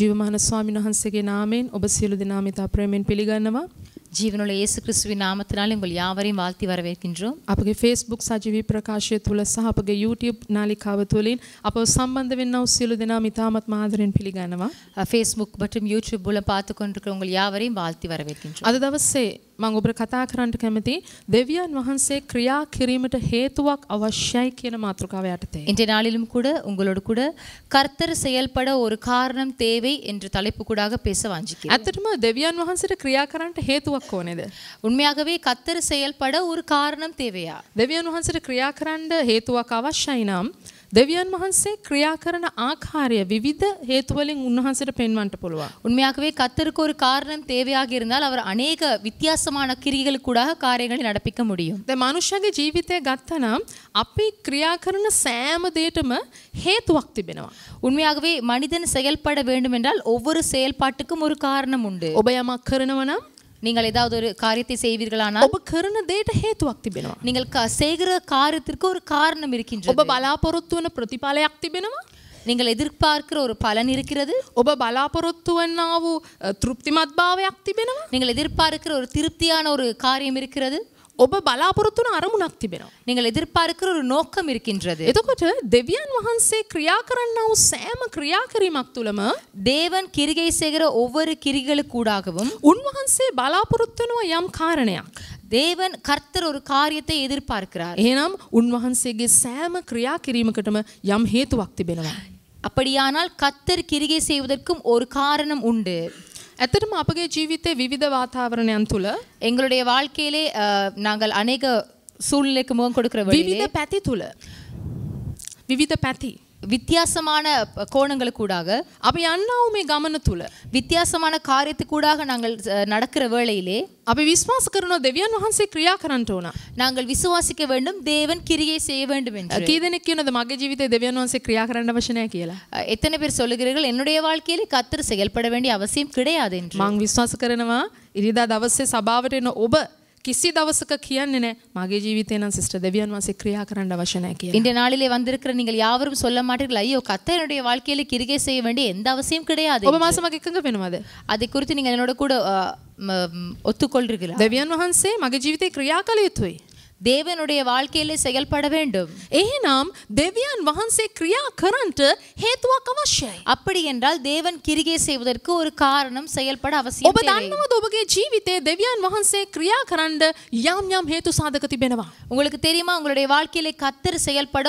ජීවමාන ස්වාමීන් වහන්සේගේ නාමයෙන් ඔබ සියලු දෙනාම ඉතා ප්‍රේමයෙන් පිළිගන්නවා. ජීවනවල ඒසු ක්‍රිස්තුවේ නාමத்தினாலே உங்கள் யாவரையும் வாழ்த்தி வரவேற்கின்றோம். අපගේ Facebook සජීවී ප්‍රකාශය තුල සහ අපගේ YouTube නාලිකාව තුලින් අපව සම්බන්ධ වෙන්නා වූ සියලු දෙනාම ඉතාමත් මාදරෙන් පිළිගන්නවා. Facebook மற்றும் YouTube වල පාතු කොണ്ടിருக்கிற உங்கள் யாவரையும் வாழ்த்தி வரவேற்கின்றோம். අද දවසේ මං ඔබට කතා කරන්නට කැමති දෙවියන් වහන්සේ ක්‍රියා කිරීමට හේතුවක් අවශ්‍යයි කියන මාතෘකාව යටතේ. இன்றைய කුඩ கூட කුඩ කර්තර கர்த்தர் செயல்பட ஒரு காரணம் தேவை என்று தலைப்பு கூடாக பேச வாஞ்சிக்கிறேன். ඇත්තටම දෙවියන් වහන්සේට ක්‍රියා කරන්නට හේතුවක් ඕනේද? උන්මයාගවේ கர்த்தர் செயல்பட ஒரு காரணம் தேவையா? දෙවියන් වහන්සේට ක්‍රියා කරන්න හේතුවක් අවශ්‍යයි නම් දෙවියන් වහන්සේ ක්‍රියා කරන ஆகாරය විවිධ හේතු වලින් උන්වහන්සේට පෙන්වන්න පුළුවන්. உண்மையாகவே கர்த்தருக்கு ஒரு காரணம் தேவையாக இருந்தால் அவர் அநேக வித்தியாசமான கிரிகளுக்கூடாக காரியங்களை நடப்பிக்க முடியும். දැන් මනුෂ්‍යගේ ජීවිතය ගත්තනම් අපි ක්‍රියා කරන සෑම දෙයකටම හේතුවක් තිබෙනවා. உண்மையாகவே மனிதன் செயல்பட வேண்டும் என்றால் ஒவ்வொரு செயல்பாட்டுக்கும் ஒரு காரணம் உண்டு. ඔබ යමක් කරනවා නම් நீங்கள் ஏதாவது ஒரு காரியத்தை செய்வீர்களானால் ඔබ කරන දේට හේතුවක් තිබෙනවා. நீங்கள் செய்கிற காரியத்திற்கு ஒரு காரணம் இருக்கின்றது. ඔබ බලාපොරොත්තු වන ප්‍රතිඵලයක් තිබෙනවා. நீங்கள் எதிர்பார்க்கிற ஒரு பலன் இருக்கிறது ஒப திருப்தி மத்பாவை பாவையாக்தி நீங்கள் எதிர்பார்க்கிற ஒரு திருப்தியான ஒரு காரியம் இருக்கிறது ඔබ බලාපොරොත්තුන අරමුණක් තිබෙනවා. நீங்கள் எதிர்பார்க்கிற ஒரு நோக்கம் இருக்கின்றது. එතකොට දෙවියන් වහන්සේ ක්‍රියා කරන්නව වූ සෑම ක්‍රියාකිරීමක් තුළම தேவன் கிரிகை செய்கிற කිරිගල කුඩාකවම් උන්වහන්සේ බලාපොරොත්තු වෙනවා යම් කාරණයක්. தேவன் கர்த்தர் ஒரு காரியத்தை எதிர்பார்க்கிறார். එහෙනම් උන්වහන්සේගේ සෑම ක්‍රියාකිරීමකටම යම් හේතුවක් තිබෙනවා. அப்படியானால் கத்தர் கிரிகை செய்வதற்கும் ஒரு காரணம் உண்டு ඇතටම අපගේ ජීවිතේ විවිධ වාතාවරණයන් තුළ எங்களுடைய வாழ்க்கையிலே அஹ், நாங்கள் அநேக சூழ்நிலைக்கு முகம் கொடுக்கிற விவிධ வழியிலே පැති තුළ විවිධ පැති வித்தியாசமான கோணங்களுக்கூடாக அப்போ அண்ணாவுமே கவனத்துல வித்தியாசமான காரியத்துக்கூடாக நாங்கள் நடக்கிற வேளையிலே அப்போ விசுவாசிக்கிறனோ தெவியான் வஹன்சே கிரியா நாங்கள் விசுவாசிக்க வேண்டும் தேவன் கிரியை செய்ய வேண்டும் என்று கீதனுக்கு எனது மக ஜீவித்தை தெவியான் வஹன்சே கிரியா கரண்ட அவசியம் கேள எத்தனை பேர் சொல்லுகிறீர்கள் என்னுடைய வாழ்க்கையில கத்தர் செயல்பட வேண்டிய அவசியம் கிடையாது என்று மாங் விசுவாசிக்கிறனவா இரிதா தவசே சபாவட்டின ஒப කිසි දවසක කියන්නේ නෑ මගේ ජීවිතේ නම් සිස්ටර් දෙවියන් වහන්සේ ක්‍රියා කරන්න අවශ්‍ය නැහැ කියලා. இந்த நாளிலே வந்திருக்கிற நீங்கள் யாவரும் சொல்ல மாட்டீர்கள் ஐயோ என்னுடைய வாழ்க்கையில கிரிகை செய்ய வேண்டிய எந்த அவசியம் கிடையாது. ඔබ මාසමක එකඟ වෙනවද? அதை குறித்து நீங்கள் என்னோட கூட ஒத்துக்கொள்றீர்களா? දෙවියන් වහන්සේ මගේ ජීවිතේ ක්‍රියා කළ යුතුයි. தேவனுடைய வாழ்க்கையிலே செயல்பட வேண்டும் ஏனாம் தேவியான் වහන්සේ கிரியா கரண்ட் හේතුවක් அவசியம் அப்படி என்றால் தேவன் கிரியை செய்வதற்கு ஒரு காரணம் செயல்பட அவசியம் ඔබ දන්නවද ඔබගේ ජීවිතයේ தேவியான் වහන්සේ கிரியா கரண்ட் யாம் யாம் හේතු சாதக திபெனவா உங்களுக்கு தெரியுமா உங்களுடைய வாழ்க்கையிலே கத்தர் செயல்பட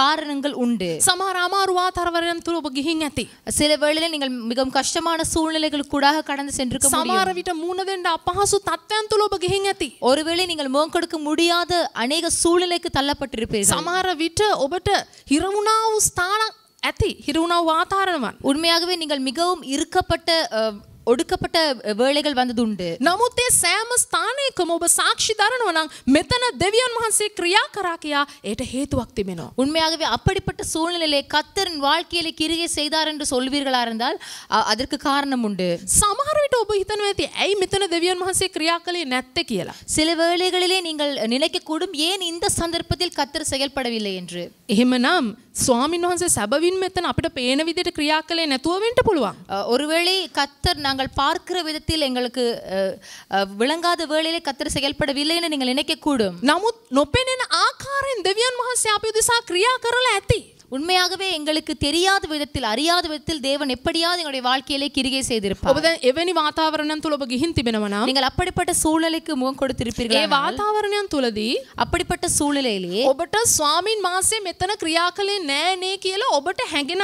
காரணங்கள் உண்டு. සමහර අමාරු தரவரன் තුල ඔබ சில வேளையில நீங்கள் மிகவும் கஷ்டமான சூழ்நிலைகள் கூடாக கடந்து சென்றிருக்க முடியும். சமார විට මුණ දෙන්න தத்தன் තත්ත්වයන් ஒருவேளை நீங்கள் முகம் கொடுக்க முடியாத அநேக சூழ்நிலைக்கு தள்ளப்பட்டிருப்பீர்கள் சமார விட்டு ඔබට හිරුණා ஸ்தானம் உண்மையாகவே நீங்கள் மிகவும் இருக்கப்பட்ட ඔඩුකපට වේලෙකල් වඳදු උண்டு. නමුත් ඒ සෑම ස්ථානයකම ඔබ සාක්ෂි දරනවා නම් මෙතන දෙවියන් වහන්සේ ක්‍රියා කරා කියා ඒට හේතුවක් තිබෙනවා. உண்மையாகவே அப்படிப்பட்ட சூழ்நிலையிலே கத்தரின் வாழ்க்கையிலே கிரியை செய்தார் என்று சொல்வீர்களா இருந்தால் அதற்கு காரணம் உண்டு. සමහර විට ඔබ හිතනවා ඇති ඇයි මෙතන දෙවියන් වහන්සේ ක්‍රියා කළේ නැත්තේ කියලා. சில வேளைகளிலே நீங்கள் நினைக்கக்கூடும் ஏன் இந்த சந்தர்ப்பத்தில் கத்தர் செயல்படவில்லை என்று. එහෙමනම් ස්වාමින් වහන්සේ සැබවින් මෙතන අපිට පේන විදිහට ක්‍රියා කළේ නැතුව වෙන්න පුළුවන්. ஒருவேளை கத்தர் நாங்கள் பார்க்கிற விதத்தில் எங்களுக்கு விளங்காத வேளையிலே செயல்படவில்லை செயல்படவில்லைன்னு நீங்கள் நினைக்கக்கூடும் கூடும் නොපෙනෙන ආකාරයෙන් දෙවියන් වහන්සේ අපි උදෙසා ක්‍රියා කරලා உண்மையாகவே எங்களுக்கு தெரியாத விதத்தில் அறியாத விதத்தில் தேவன் எப்படியாவது எங்களுடைய வாழ்க்கையிலே கிரிகை செய்திருப்பார் ඔබ දැන් එවැනි වාතාවරණයන් நீங்கள் அப்படிப்பட்ட சூழ்நிலைக்கு முகம் கொடுத்திருப்பீர்கள் ඒ වාතාවරණයන් அப்படிப்பட்ட சூழ்நிலையிலே ඔබට சுவாமின் මාසේ මෙතන ක්‍රියා කළේ නෑ නේ කියලා ඔබට හැඟෙන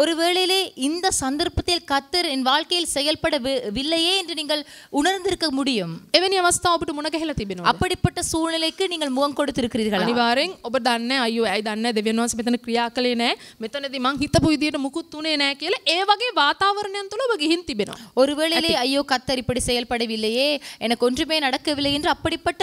ஒருவேளையிலே இந்த சந்தர்ப்பத்தில் கத்தர் என் வாழ்க்கையில் செயல்படவில்லையே என்று நீங்கள் உணர்ந்திருக்க முடியும் එවැනි අවස්ථාවකට මුණ ගැහිලා තිබෙනවා அப்படிப்பட்ட சூழ்நிலைக்கு நீங்கள் முகம் கொடுத்திருக்கிறீர்கள் අනිවාර්යෙන් ඔබ දන්නේ අයියෝ ඇයි දන්නේ දෙවියන් වහන්සේ මෙතන ක්‍රියා කළේ නැහැ මෙතනදී මං හිතපු විදියට මුකුත් උනේ නැහැ කියලා ඒ වගේ වාතාවරණයන් තුල ඔබ ஒருவேளையிலே ஐயோ கத்தர் இப்படி செயல்படவில்லையே எனக்கு ஒன்றுமே நடக்கவில்லை என்று அப்படிப்பட்ட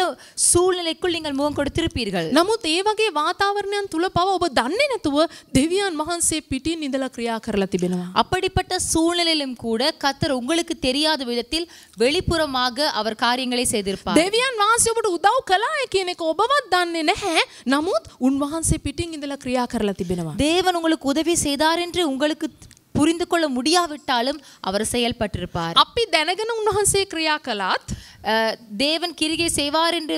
சூழ்நிலைக்குள் நீங்கள் முகம் கொடுத்திருப்பீர்கள் නමුත් ඒ වගේ වාතාවරණයන් තුල පව ඔබ දන්නේ නැතුව දෙවියන් වහන්සේ පිටින් ඉඳලා ක්‍රියා அப்படிப்பட்ட சூழ்நிலையிலும் கூட கத்தர் உங்களுக்கு தெரியாத விதத்தில் வெளிப்புறமாக அவர் காரியங்களை செய்திருப்பார். දෙවියන් වහන්සේ ඔබට උදව් කළා කියන එක ඔබවත් දන්නේ නැහැ. නමුත් උන්වහන්සේ පිටින් ඉඳලා ක්‍රියා தேவன் உங்களுக்கு உதவி செய்தார் என்று உங்களுக்கு புரிந்து கொள்ள முடியாவிட்டாலும் அவர் செயல்பட்டிருப்பார். අපි දැනගෙන උන්වහන්සේ ක්‍රියා කළත් தேவன் கிரிகை செய்வார் என்று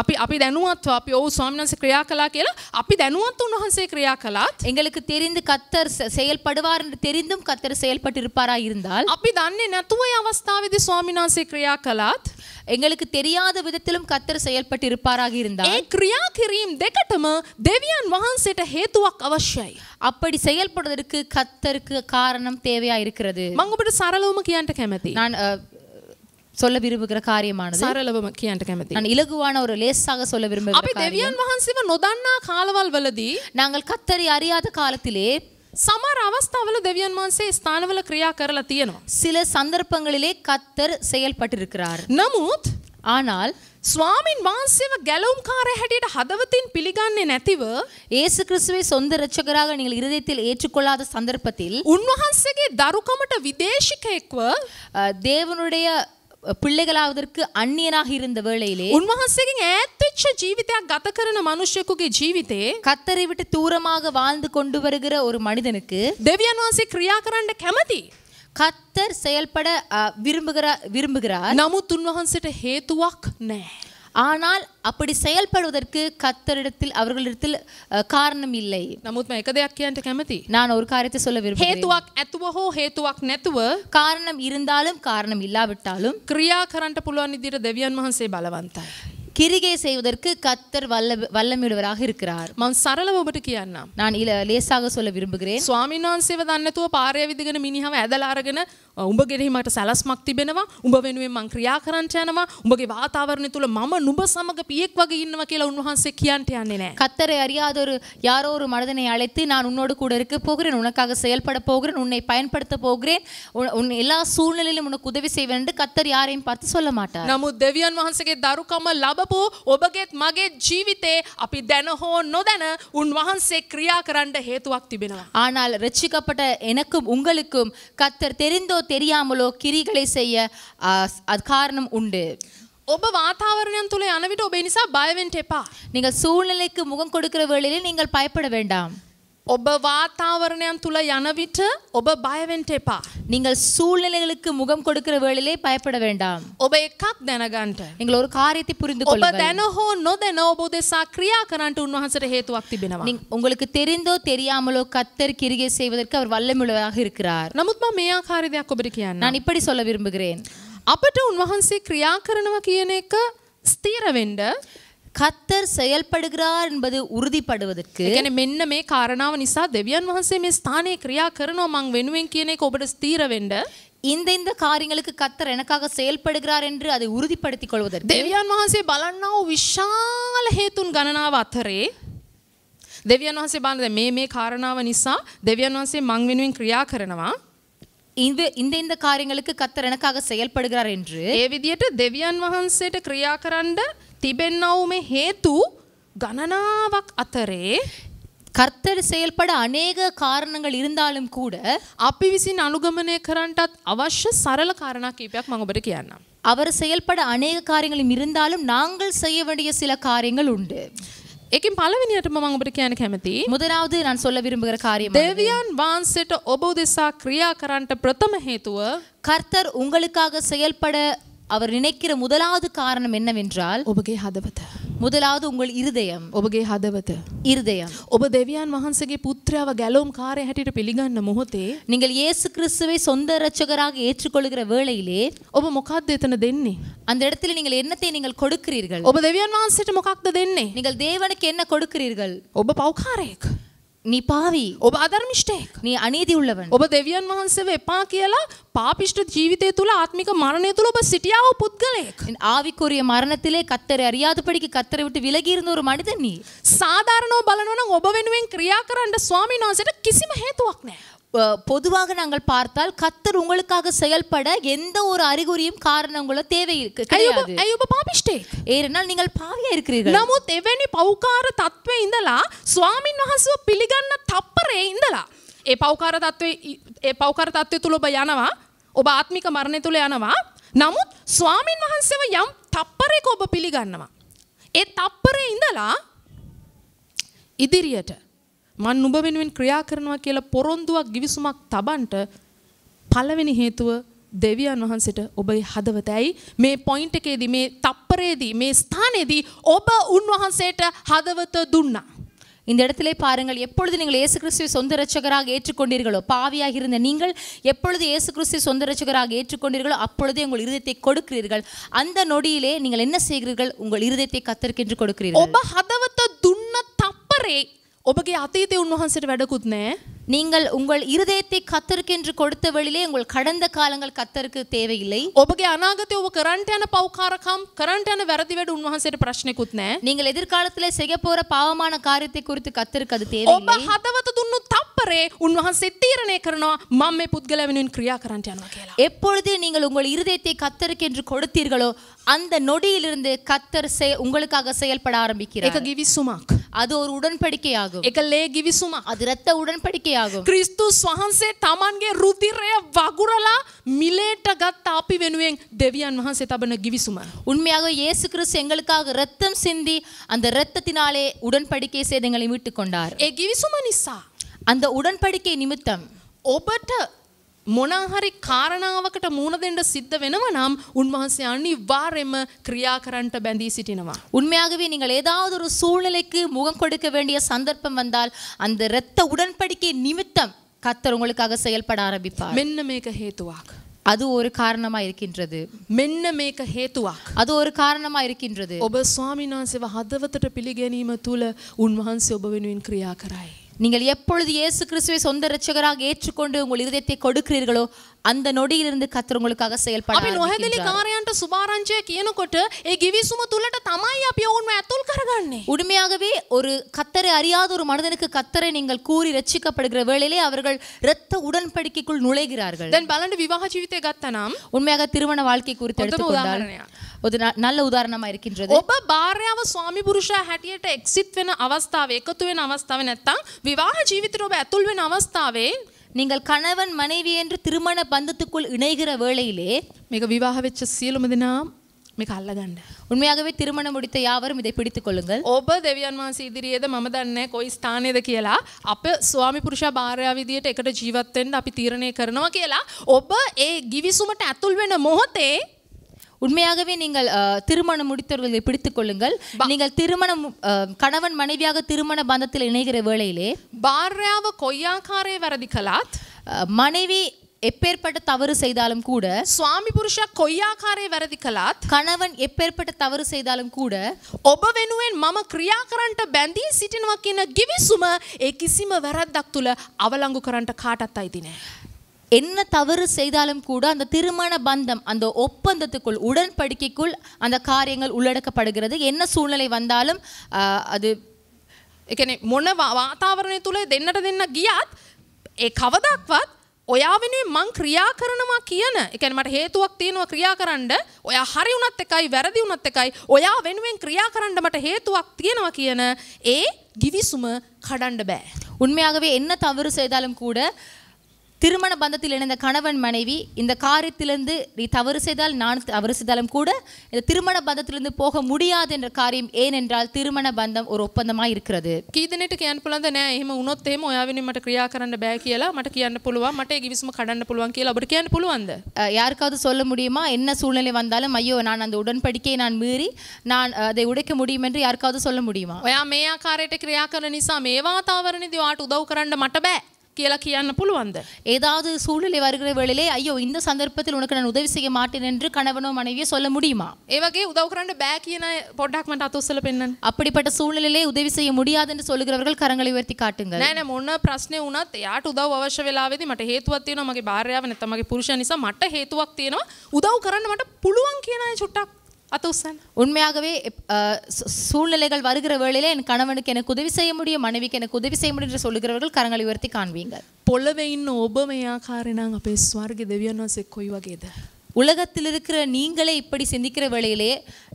අපි අපි දැනුවත්ව අපි ඔව් ස්වාමීන් වහන්සේ ක්‍රියා කළා කියලා අපි දැනුවත් උන්වහන්සේ ක්‍රියා කළාත් எங்களுக்கு தெரிந்து கத்தர் செயல்படுவார் என்று தெரிந்தும் கத்தர் செயல்பட்டிருப்பாரா இருந்தால் අපි දන්නේ නැතුව ඒ අවස්ථාවේදී ස්වාමීන් වහන්සේ ක්‍රියා කළාත් எங்களுக்கு தெரியாத விதத்திலும் கத்தர் செயல்பட்டு இருப்பாராக இருந்தால் ஏ கிரியா கிரியும் දෙකටම දෙවියන් වහන්සේට හේතුවක් අවශ්‍යයි. அப்படி செயல்படுவதற்கு கத்தருக்கு காரணம் தேவையா இருக்கிறது. මම ඔබට සරලවම කියන්න කැමතියි. நான் சொல்ல விரும்புகிற காரியமானது சரளவம கியாண்ட கமதி நான் இலகுவான ஒரு லேசாக சொல்ல விரும்புகிறேன் அப்ப தேவியான் மகான் சிவ நொதன்னா காலவால் வலதி நாங்கள் கத்தரி அறியாத காலத்திலே சமர அவஸ்தாவில தேவியான் மான்சே ஸ்தானவல கிரியா கரல தியனம் சில சந்தர்ப்பங்களிலே கத்தர் செயல்பட்டிருக்கிறார் நமூத் ஆனால் சுவாமின் மான்சிவ கெலவும் கார ஹெடியட ஹதவத்தின் பிலிகான்னு நெத்திவ ஏசு கிறிஸ்துவை சொந்த ரட்சகராக நீங்கள் இருதயத்தில் ஏற்றுக்கொள்ளாத சந்தர்ப்பத்தில் உன்வகாசகே தருக்கமட்ட விதேஷி கேக்வ தேவனுடைய பிள்ளைகளாவதற்கு அந்நியனாக இருந்த வேளையிலே உன்வாசிகின் ஏத்திச்ச ஜீவிதா கதக்கரன மனுஷக்குகி ஜீவிதே கத்தரை விட்டு தூரமாக வாழ்ந்து கொண்டு வருகிற ஒரு மனிதனுக்கு தேவியன்வாசி கிரியாகரண்ட கமதி கத்தர் செயல்பட விரும்புகிற விரும்புகிறார் நமு துன்வகன் ஹேதுவாக் நே ஆனால் அப்படி செயல்படுவதற்கு கத்தரிடத்தில் அவர்களிடத்தில் காரணம் இல்லை நான் ஒரு காரியத்தை சொல்ல விரும்புகிறேன். காரணம் இருந்தாலும் காரணம் இல்லாவிட்டாலும் கிரியா கரண்ட පුළුවන් විදිහට දෙවියන් වහන්සේ கிரிகை செய்வதற்கு கத்தர் வல்ல வல்லமிடுவராக இருக்கிறார் மம் சரள ඔබට நான் நான் லேசாக சொல்ல விரும்புகிறேன். சுவாமி நான் දන්නේ නැතුව පාරේ විදිහගෙන මිනිහව උඹ කෙරෙහි මට සැලස්මක් තිබෙනවා උඹ වෙනුවෙන් මං ක්‍රියා කරන්නට යනවා උඹගේ වාතාවරණය තුල මම නුඹ සමග පියෙක් වගේ ඉන්නවා කියලා උන්වහන්සේ කියන්ට යන්නේ නැහැ கத்தரை அறியாத ஒரு யாரோ ஒரு மனிதனை அழைத்து நான் உன்னோடு கூட இருக்க போகிறேன் உனக்காக செயல்பட போகிறேன் உன்னை பயன்படுத்த போகிறேன் உன் எல்லா சூழ்நிலையிலும் உனக்கு உதவி செய்வேன் என்று கத்தர் யாரையும் பார்த்து சொல்ல மாட்டார் නමුත් දෙවියන් වහන්සේගේ දරුකම ලැබපු ඔබගේත් මගේ ජීවිතේ අපි දැන හෝ නොදැන උන්වහන්සේ ක්‍රියා කරන්න හේතුවක් තිබෙනවා ஆனால் ரட்சிக்கப்பட்ட எனக்கும் உங்களுக்கும் கத்தர் தெரிந்தோ தெரியாமலோ கிரிகளை செய்ய அது காரணம் உண்டு ඔබ වාතාවරණයන් துளை යන විට ඔබේ නිසා බය நீங்கள் சூழ்நிலைக்கு முகம் கொடுக்கிற வேளையில் நீங்கள் பயப்பட வேண்டாம். ඔබ වාතාවරණයන් තුළ යන විට ඔබ බය වෙන්න එපා. நீங்கள் சூழ்நிலைகளுக்கு முகம் கொடுக்கிற வேளையிலே பயப்பட வேண்டாம். ඔබ එකක් දැනගන්න. எங்களை ஒரு காரியத்தை புரிந்து ඔබ දැන හෝ නොදැන ඔබ උදෙසා ක්‍රියා කරන්නට උන්වහන්සේට හේතුවක් තිබෙනවා. உங்களுக்கு தெரிந்தோ தெரியாமலோ கத்தர் கிரியை செய்வதற்கு அவர் வல்லமுள்ளவராக இருக்கிறார். நமுத் மா මේ ආකාරي ඔබට කියන්න. நான் இப்படி சொல்ல விரும்புகிறேன். අපට උන්වහන්සේ ක්‍රියා කරනවා කියන එක ස්ථිර වෙන්න කත්තර් செயல்படுகிறார் என்பது உறுதிப்படுவදற்கு يعني මෙන්න මේ කාරණාව නිසා දෙවියන් වහන්සේ මේ ස්ථානයේ ක්‍රියා කරනවා මං වෙනුවෙන් කියන එක ඔබට ස්ථීර වෙන්න இந்த இந்த காரியங்களுக்கு கத்தர் எனக்காக செயல்படுகிறார் என்று அதை உறுதிப்படுத்திக் கொள்வதற்கு දෙවියන් වහන්සේ බලන්නා වූ විශාල හේතුන් ගණනාව අතරේ දෙවියන් වහන්සේ බලන්න මේ මේ කාරණාව නිසා දෙවියන් වහන්සේ මං වෙනුවෙන් ක්‍රියා කරනවා இந்த இந்த இந்த காரியங்களுக்கு கத்தர் எனக்காக செயல்படுகிறார் என்று ඒ විදියට දෙවියන් වහන්සේට ක්‍රියා කරන්න තිබෙන්නව මේ හේතු ගණනාවක් අතරේ கர்த்தர் செயல்பட அநேக காரணங்கள் இருந்தாலும் கூட අපි විසින් අනුගමනය කරන්නටත් අවශ්‍ය සරල කාරණා කීපයක් මම ඔබට කියන්නම්. அவர் செயல்பட அநேக காரியங்களும் இருந்தாலும் நாங்கள் செய்ய வேண்டிய சில காரியங்கள் உண்டு ඒකෙන් පළවෙනියටම මම ඔබට කියන්න කැමති முதலாவது நான் சொல்ல விரும்புகிற காரியம் දෙවියන් වහන්සේට ඔබ උදෙසා ක්‍රියා பிரதம ප්‍රථම கர்த்தர் உங்களுக்காக செயல்பட அவர் நினைக்கிற முதலாவது காரணம் என்னவென்றால் ஒபகே හදවත முதலாவது உங்கள் இருதயம் ඔබගේ හදවත இருதயம் ඔබ දෙවියන් වහන්සේගේ පුත්‍රයාව ගැලවුම් காரை හැටියට පිළිගන්න මොහොතේ நீங்கள் இயேசு கிறிஸ்துவை சொந்த இரட்சகராக ஏற்றுக்கொள்கிற வேளையிலே ඔබ මොකක්ද එතන அந்த இடத்துல நீங்கள் என்னத்தை நீங்கள் கொடுக்கிறீர்கள் ඔබ தேவியான் වහන්සේට මොකක්ද දෙන්නේ நீங்கள் தேவனுக்கு என்ன கொடுக்கிறீர்கள் ඔබ පව්කාරයෙක් நீ பாவி ඔබ අධර්මිෂ්ටයෙක් நீ අනීති உள்ளவன் ඔබ දෙවියන් වහන්සේව එපා කියලා පාපිෂ්ට ජීවිතය තුළ ආත්මික මරණය තුළ ඔබ සිටියා වූ පුද්ගලයෙක් ආவிக்குரிய மரணத்திலே கத்தரை அறியாதபடிக்கு கத்தரை விட்டு விலகி இருந்த ஒரு மனிதன் நீ சாதாரணව බලනවා නම් ඔබ වෙනුවෙන් ක්‍රියා කරන්න ස්වාමීන් වහන්සේට කිසිම හේතුවක් නැහැ பொதுவாக நாங்கள் பார்த்தால் கத்தர் உங்களுக்காக செயல்பட எந்த ஒரு அறிகுறியும் காரணங்களோ தேவை இருக்கு கிடையாது අයඔබ පාපිෂ්ටේ ஏனென்றால் நீங்கள் பாவியா இருக்கிறீர்கள் නමුත් එවැනි පෞකාර තත්ත්වය ඉඳලා ස්වාමින් වහන්සව පිළිගන්න තප්පරේ ඉඳලා ඒ පෞකාර තත්ත්වය ඒ පෞකාර තත්ත්වය තුළ ඔබ යනවා ඔබ ආත්මික මරණය තුළ යනවා නමුත් ස්වාමින් වහන්සේව යම් තප්පරයක ඔබ පිළිගන්නවා ඒ තප්පරේ ඉඳලා ඉදිරියට මන් නුඹ වෙනුවෙන් ක්‍රියා කරනවා කියලා පොරොන්දුවක් ගිවිසුමක් තබන්ට පළවෙනි හේතුව දෙවියන් වහන්සේට ඔබේ හදවත ඇයි මේ පොයින්ට් එකේදී මේ තප්පරේදී මේ ස්ථානයේදී ඔබ උන්වහන්සේට හදවත දුන්නා இந்த இடத்திலே பாருங்கள் எப்பொழுது நீங்கள் இயேசு கிறிஸ்துவை சொந்த ரட்சகராக ஏற்றுக்கொண்டீர்களோ பாவியாக இருந்த நீங்கள் எப்பொழுது இயேசு கிறிஸ்துவை சொந்த ரட்சகராக ஏற்றுக்கொண்டீர்களோ அப்பொழுதே உங்கள் இருதயத்தை கொடுக்கிறீர்கள் அந்த நொடியிலே நீங்கள் என்ன செய்கிறீர்கள் உங்கள் இருதயத்தை கத்தற்கென்று கொடுக்கிறீர்கள் ஒப்ப ஹதவத்த துண்ண தப்பரே ඔබගේ අතීතය උන්වහන්සේට වැඩකුත් නෑ நீங்கள் உங்கள் இருதயத்தை கத்தருக்கு என்று கொடுத்த வழியிலே உங்கள் கடந்த காலங்கள் கத்தருக்கு தேவையில்லை ඔබගේ අනාගතය ඔබ கரண்டான යන පව්කාරකම් කරන්ට යන වැරදි වැඩ උන්වහන්සේට ප්‍රශ්නයකුත් நீங்கள் எதிர்காலத்தில் செய்ய போற பாவமான காரியத்தை குறித்து கத்தருக்கு அது தேவையில்லை. ඔබ හදවත දුන්නු තප්පරේ උන්වහන්සේ තීරණය කරනවා මම මේ පුද්ගලයා වෙනුවෙන් ක්‍රියා எப்பொழுது நீங்கள் உங்கள் இருதயத்தை கத்தருக்கு என்று கொடுத்தீர்களோ அந்த நொடியிலிருந்து கத்தர் உங்களுக்காக செயல்பட ஆரம்பிக்கிறார். கிவி ගිවිසුමක්. அது ஒரு உடன்படிக்கையாகும். ඒක கிவி ගිවිසුමක්. அது இரத்த உடன்படிக்கை ආගම. ක්‍රිස්තුස් වහන්සේ Tamanගේ රුධිරය වගුරලා මිලේට ගත් අපි වෙනුවෙන් දෙවියන් වහන්සේ තබන givisuma. உண்மையாக இயேசு கிறிஸ்து எங்களுக்காக ரத்தம் சிந்தி அந்த ரத்தத்தினாலே உடன்படிக்கை செய்து எங்களை மீட்டுக் கொண்டார். ඒ givisuma නිසා அந்த உடன்படிக்கை நிமித்தம் ඔබට මොනාහරි කාරණාවකට මුණ දෙන්න සිද්ධ වෙනව නම් උන්වහන්සේ අනිවාර්යයෙන්ම ක්‍රියා කරන්ට බැඳී සිටිනවා. உண்மையாகவே நீங்கள் ஏதாவது ஒரு சூழ்நிலைக்கு முகம் கொடுக்க வேண்டிய சந்தர்ப்பம் வந்தால் அந்த උඩන් உடன்படிக்கை நிமித்தம் கத்தர் உங்களுக்காக செயல்பட ஆரம்பிப்பார் මෙන්න මේක හේතුවාක්. அது ஒரு காரணமா இருக்கின்றது மென்ன மேக ஹேத்துவாக் அது ஒரு காரணமா இருக்கின்றது ஒப சுவாமிநாசேவ ஹதவத்தට පිළිගැනීම තුල උන්වහන්සේ ඔබ වෙනුවෙන් ක්‍රියා කරයි நீங்கள் எப்பொழுது இயேசு கிறிஸ்துவை சொந்த இரட்சகராக ஏற்றுக்கொண்டு உங்கள் இருதயத்தை கொடுக்கிறீர்களோ அந்த நொடியிலிருந்து කතර உங்களுக்காக செயல்பட අපි නොහැදලි කාර්යයන්ට සුභාරංචය කියනකොට ඒ ගිවිසුම உண்மையாகவே ஒரு கத்தரை அறியாத ஒரு மனிதனுக்கு கத்தரை நீங்கள் கூறி ரட்சிக்கப்படுகிற வேளையிலே அவர்கள் இரத்த உடன்படிக்கைக்குள் நுழைகிறார்கள் දැන් බලන්න විවාහ ජීවිතය உண்மையாக திருமண வாழ்க்கை குறித்து எடுத்துக்கொண்டால் ஒரு நல்ல உதாரணமா இருக்கின்றது ඔබ භාර්යාව ස්වාමි පුරුෂයා හැටියට එක්සිට් වෙන අවස්ථාවේ එකතු වෙන අවස්ථාවේ නැත්තම් විවාහ நீங்கள் கணவன் மனைவி என்று திருமண பந்தத்துக்குள் இணைகிற வேளையிலே මේක විවාහ වෙච්ච සියලුම දෙනා මේක අල්ලගන්න. උන්මයාගවේ තිරමණ මුඩිත යාවරම ඉதை பிடித்துக் கொள்ளுங்கள். ඔබ දෙවියන් වහන්සේ ඉදිරියේද මම දන්නේ කොයි ස්ථානයේද කියලා අප ස්වාමි පුරුෂයා භාර්යාව විදියට එකට ජීවත් වෙන්න අපි තීරණය කරනවා කියලා ඔබ ඒ ගිවිසුමට ඇතුල් වෙන මොහොතේ உண்மையாகவே நீங்கள் திருமணம் முடித்தவர்களை பிடித்துக் கொள்ளுங்கள் நீங்கள் திருமணம் கணவன் மனைவியாக திருமண பந்தத்தில் இணைகிற வேளையிலே பாரியாவ கொய்யாக்காரே வரதி கலாத் மனைவி எப்பேற்பட்ட தவறு செய்தாலும் கூட சுவாமி புருஷா கொய்யாக்காரே வரதி கலாத் கணவன் எப்பேற்பட்ட தவறு செய்தாலும் கூட ඔබ වෙනුවෙන් මම ක්‍රියා කරන්නට බැඳී සිටිනවා කියන කිවිසුම ඒ කිසිම වැරද්දක් තුල அவலங்கு කරන්නට කාටත් අයිති என்ன தவறு செய்தாலும் கூட அந்த திருமண பந்தம் அந்த ஒப்பந்தத்துக்குள் உடன்படிக்கைக்குள் அந்த காரியங்கள் உள்ளடக்கப்படுகிறது என்ன சூழ்நிலை வந்தாலும் அது එකන මොන වාතාවරණය තුළ දෙන්නට දෙන්න ගියත් ඒ කවදක්වත් ඔයා වෙනුවෙන් මං ක්‍රියා කරනවා කියන එකන මට හේතුවක් තියෙනවා ක්‍රියා කරන්න ඔයා හරි වුණත් එකයි වැරදි වුණත් එකයි ඔයා වෙනුවෙන් ක්‍රියා කරන්න මට හේතුවක් තියෙනවා කියන ඒ ගිවිසුම කඩන්න බෑ. උන්මයාගවේ එන්න තවරු සේදාලම් கூட திருமண பந்தத்தில் இணைந்த கணவன் மனைவி இந்த காரியத்திலிருந்து நீ தவறு செய்தால் நான் தவறு செய்தாலும் கூட இந்த திருமண பந்தத்திலிருந்து போக முடியாது என்ற காரியம் ஏனென்றால் திருமண பந்தம் ஒரு ஒப்பந்தமாக இருக்கிறது කීදනට කියන් පුළන්ද නෑ එහම උනොත් එම மட்ட මට ක්‍රියා කරන්න බෑ කියලා මට කියන්න පුළුවන් මට කිවිසම කඩන්න පුළුවන් யாருக்காவது சொல்ல முடியுமா என்ன சூழ்நிலை வந்தாலும் ஐயோ நான் அந்த உடன்படிக்கையை நான் மீறி நான் அதை உடைக்க முடியும் என்று யாருக்காவது சொல்ல முடியுமா ஓயா මේ ආකාරයට ක්‍රියා மேவா නිසා මේ වාතාවරණයේදී ඔයාට උදව් කියලා කියන්න පුළුවන්ද ஏதாவது சூழ்நிலை வருகிற வேளையிலே ஐயோ இந்த சந்தர்ப்பத்தில் உனக்கு நான் உதவி செய்ய மாட்டேன் என்று கணவனோ மனைவியோ சொல்ல முடியுமா ඒ වගේ උදව් කරන්න බෑ කියන පොඩ්ඩක් මට අත උස්සලා පෙන්නන්න அப்படிப்பட்ட சூழ்நிலையிலே உதவி செய்ய முடியாது என்று சொல்லுகிறவர்கள் கரங்களை உயர்த்தி காட்டுங்கள் නෑ නෑ මොන ප්‍රශ්නේ වුණත් එයාට උදව් අවශ්‍ය වෙලාවේදී මට හේතුවක් තියෙනවා මගේ භාර්යාව නැත්නම් මගේ පුරුෂයා නිසා මට හේතුවක් තියෙනවා උදව් කරන්න මට පුළුවන් කියන අය චුට්ටක් உண்மையாகவே சூழ்நிலைகள் வருகிற வேளையில என் கணவனுக்கு எனக்கு உதவி செய்ய முடியும் மனைவிக்கு எனக்கு உதவி செய்ய முடியும் என்று சொல்லுகிறவர்கள் கரங்களை உயர்த்தி காண்பீங்க பொலவை இன்னும் உலகத்தில் இருக்கிற நீங்களே இப்படி சிந்திக்கிற வேளையிலே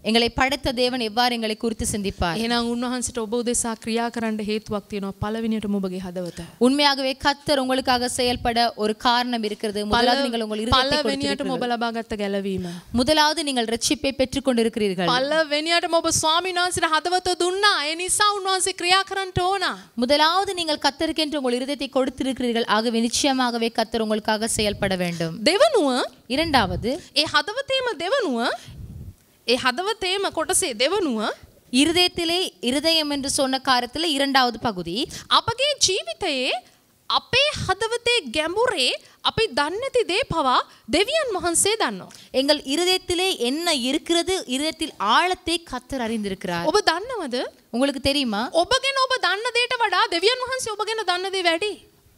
எங்களை படைத்த தேவன் எவ்வாறு எங்களை குறித்து சிந்திப்பார் එහෙනම් උන්වහන්සේට ඔබ උදෙසා ක්‍රියා කරන්න හේතුවක් තියෙනවා පළවෙනියටම ඔබගේ உண்மையாகவே கத்தர் உங்களுக்காக செயல்பட ஒரு காரணம் இருக்கிறது முதலாவது நீங்கள் உங்கள் இருதயத்தை பළවෙනියටම ඔබ முதலாவது நீங்கள் ரட்சிப்பை பெற்றுக்கொண்டிருக்கிறீர்கள் පළවෙනියටම ඔබ ස්වාමීන් වහන්සේට හදවත දුන්නා ඒ නිසා උන්වහන්සේ ක්‍රියා කරන්න ඕන முதலாவது நீங்கள் கர்த்தருக்கென்று உங்கள் இருதயத்தை கொடுத்திருக்கிறீர்கள் ஆகவே நிச்சயமாகவே கர்த்தர் உங்களுக்காக செயல்பட வேண்டும் දෙවනුව இரண்டாவது ஏ හදවතේම දෙවනුව ඒ හදවතේම කොටසේ දෙවනුව இருதயத்திலே இருதயம் என்று சொன்ன காரத்தில் இரண்டாவது பகுதி අපගේ ජීවිතයේ අපේ හදවතේ ගැඹුරේ අපි දන්නති දේ පවා දෙවියන් වහන්සේ දන්නවා. எங்கள் இருதயத்திலே என்ன இருக்கிறது இருதயத்தில் ஆழத்தை கத்தர் அறிந்திருக்கிறார். ඔබ දන්නවද? உங்களுக்கு தெரியுமா? ඔබ ගැන ඔබ දන්න දේට වඩා දෙවියන් වහන්සේ ඔබ ගැන දන්න දේ වැඩි.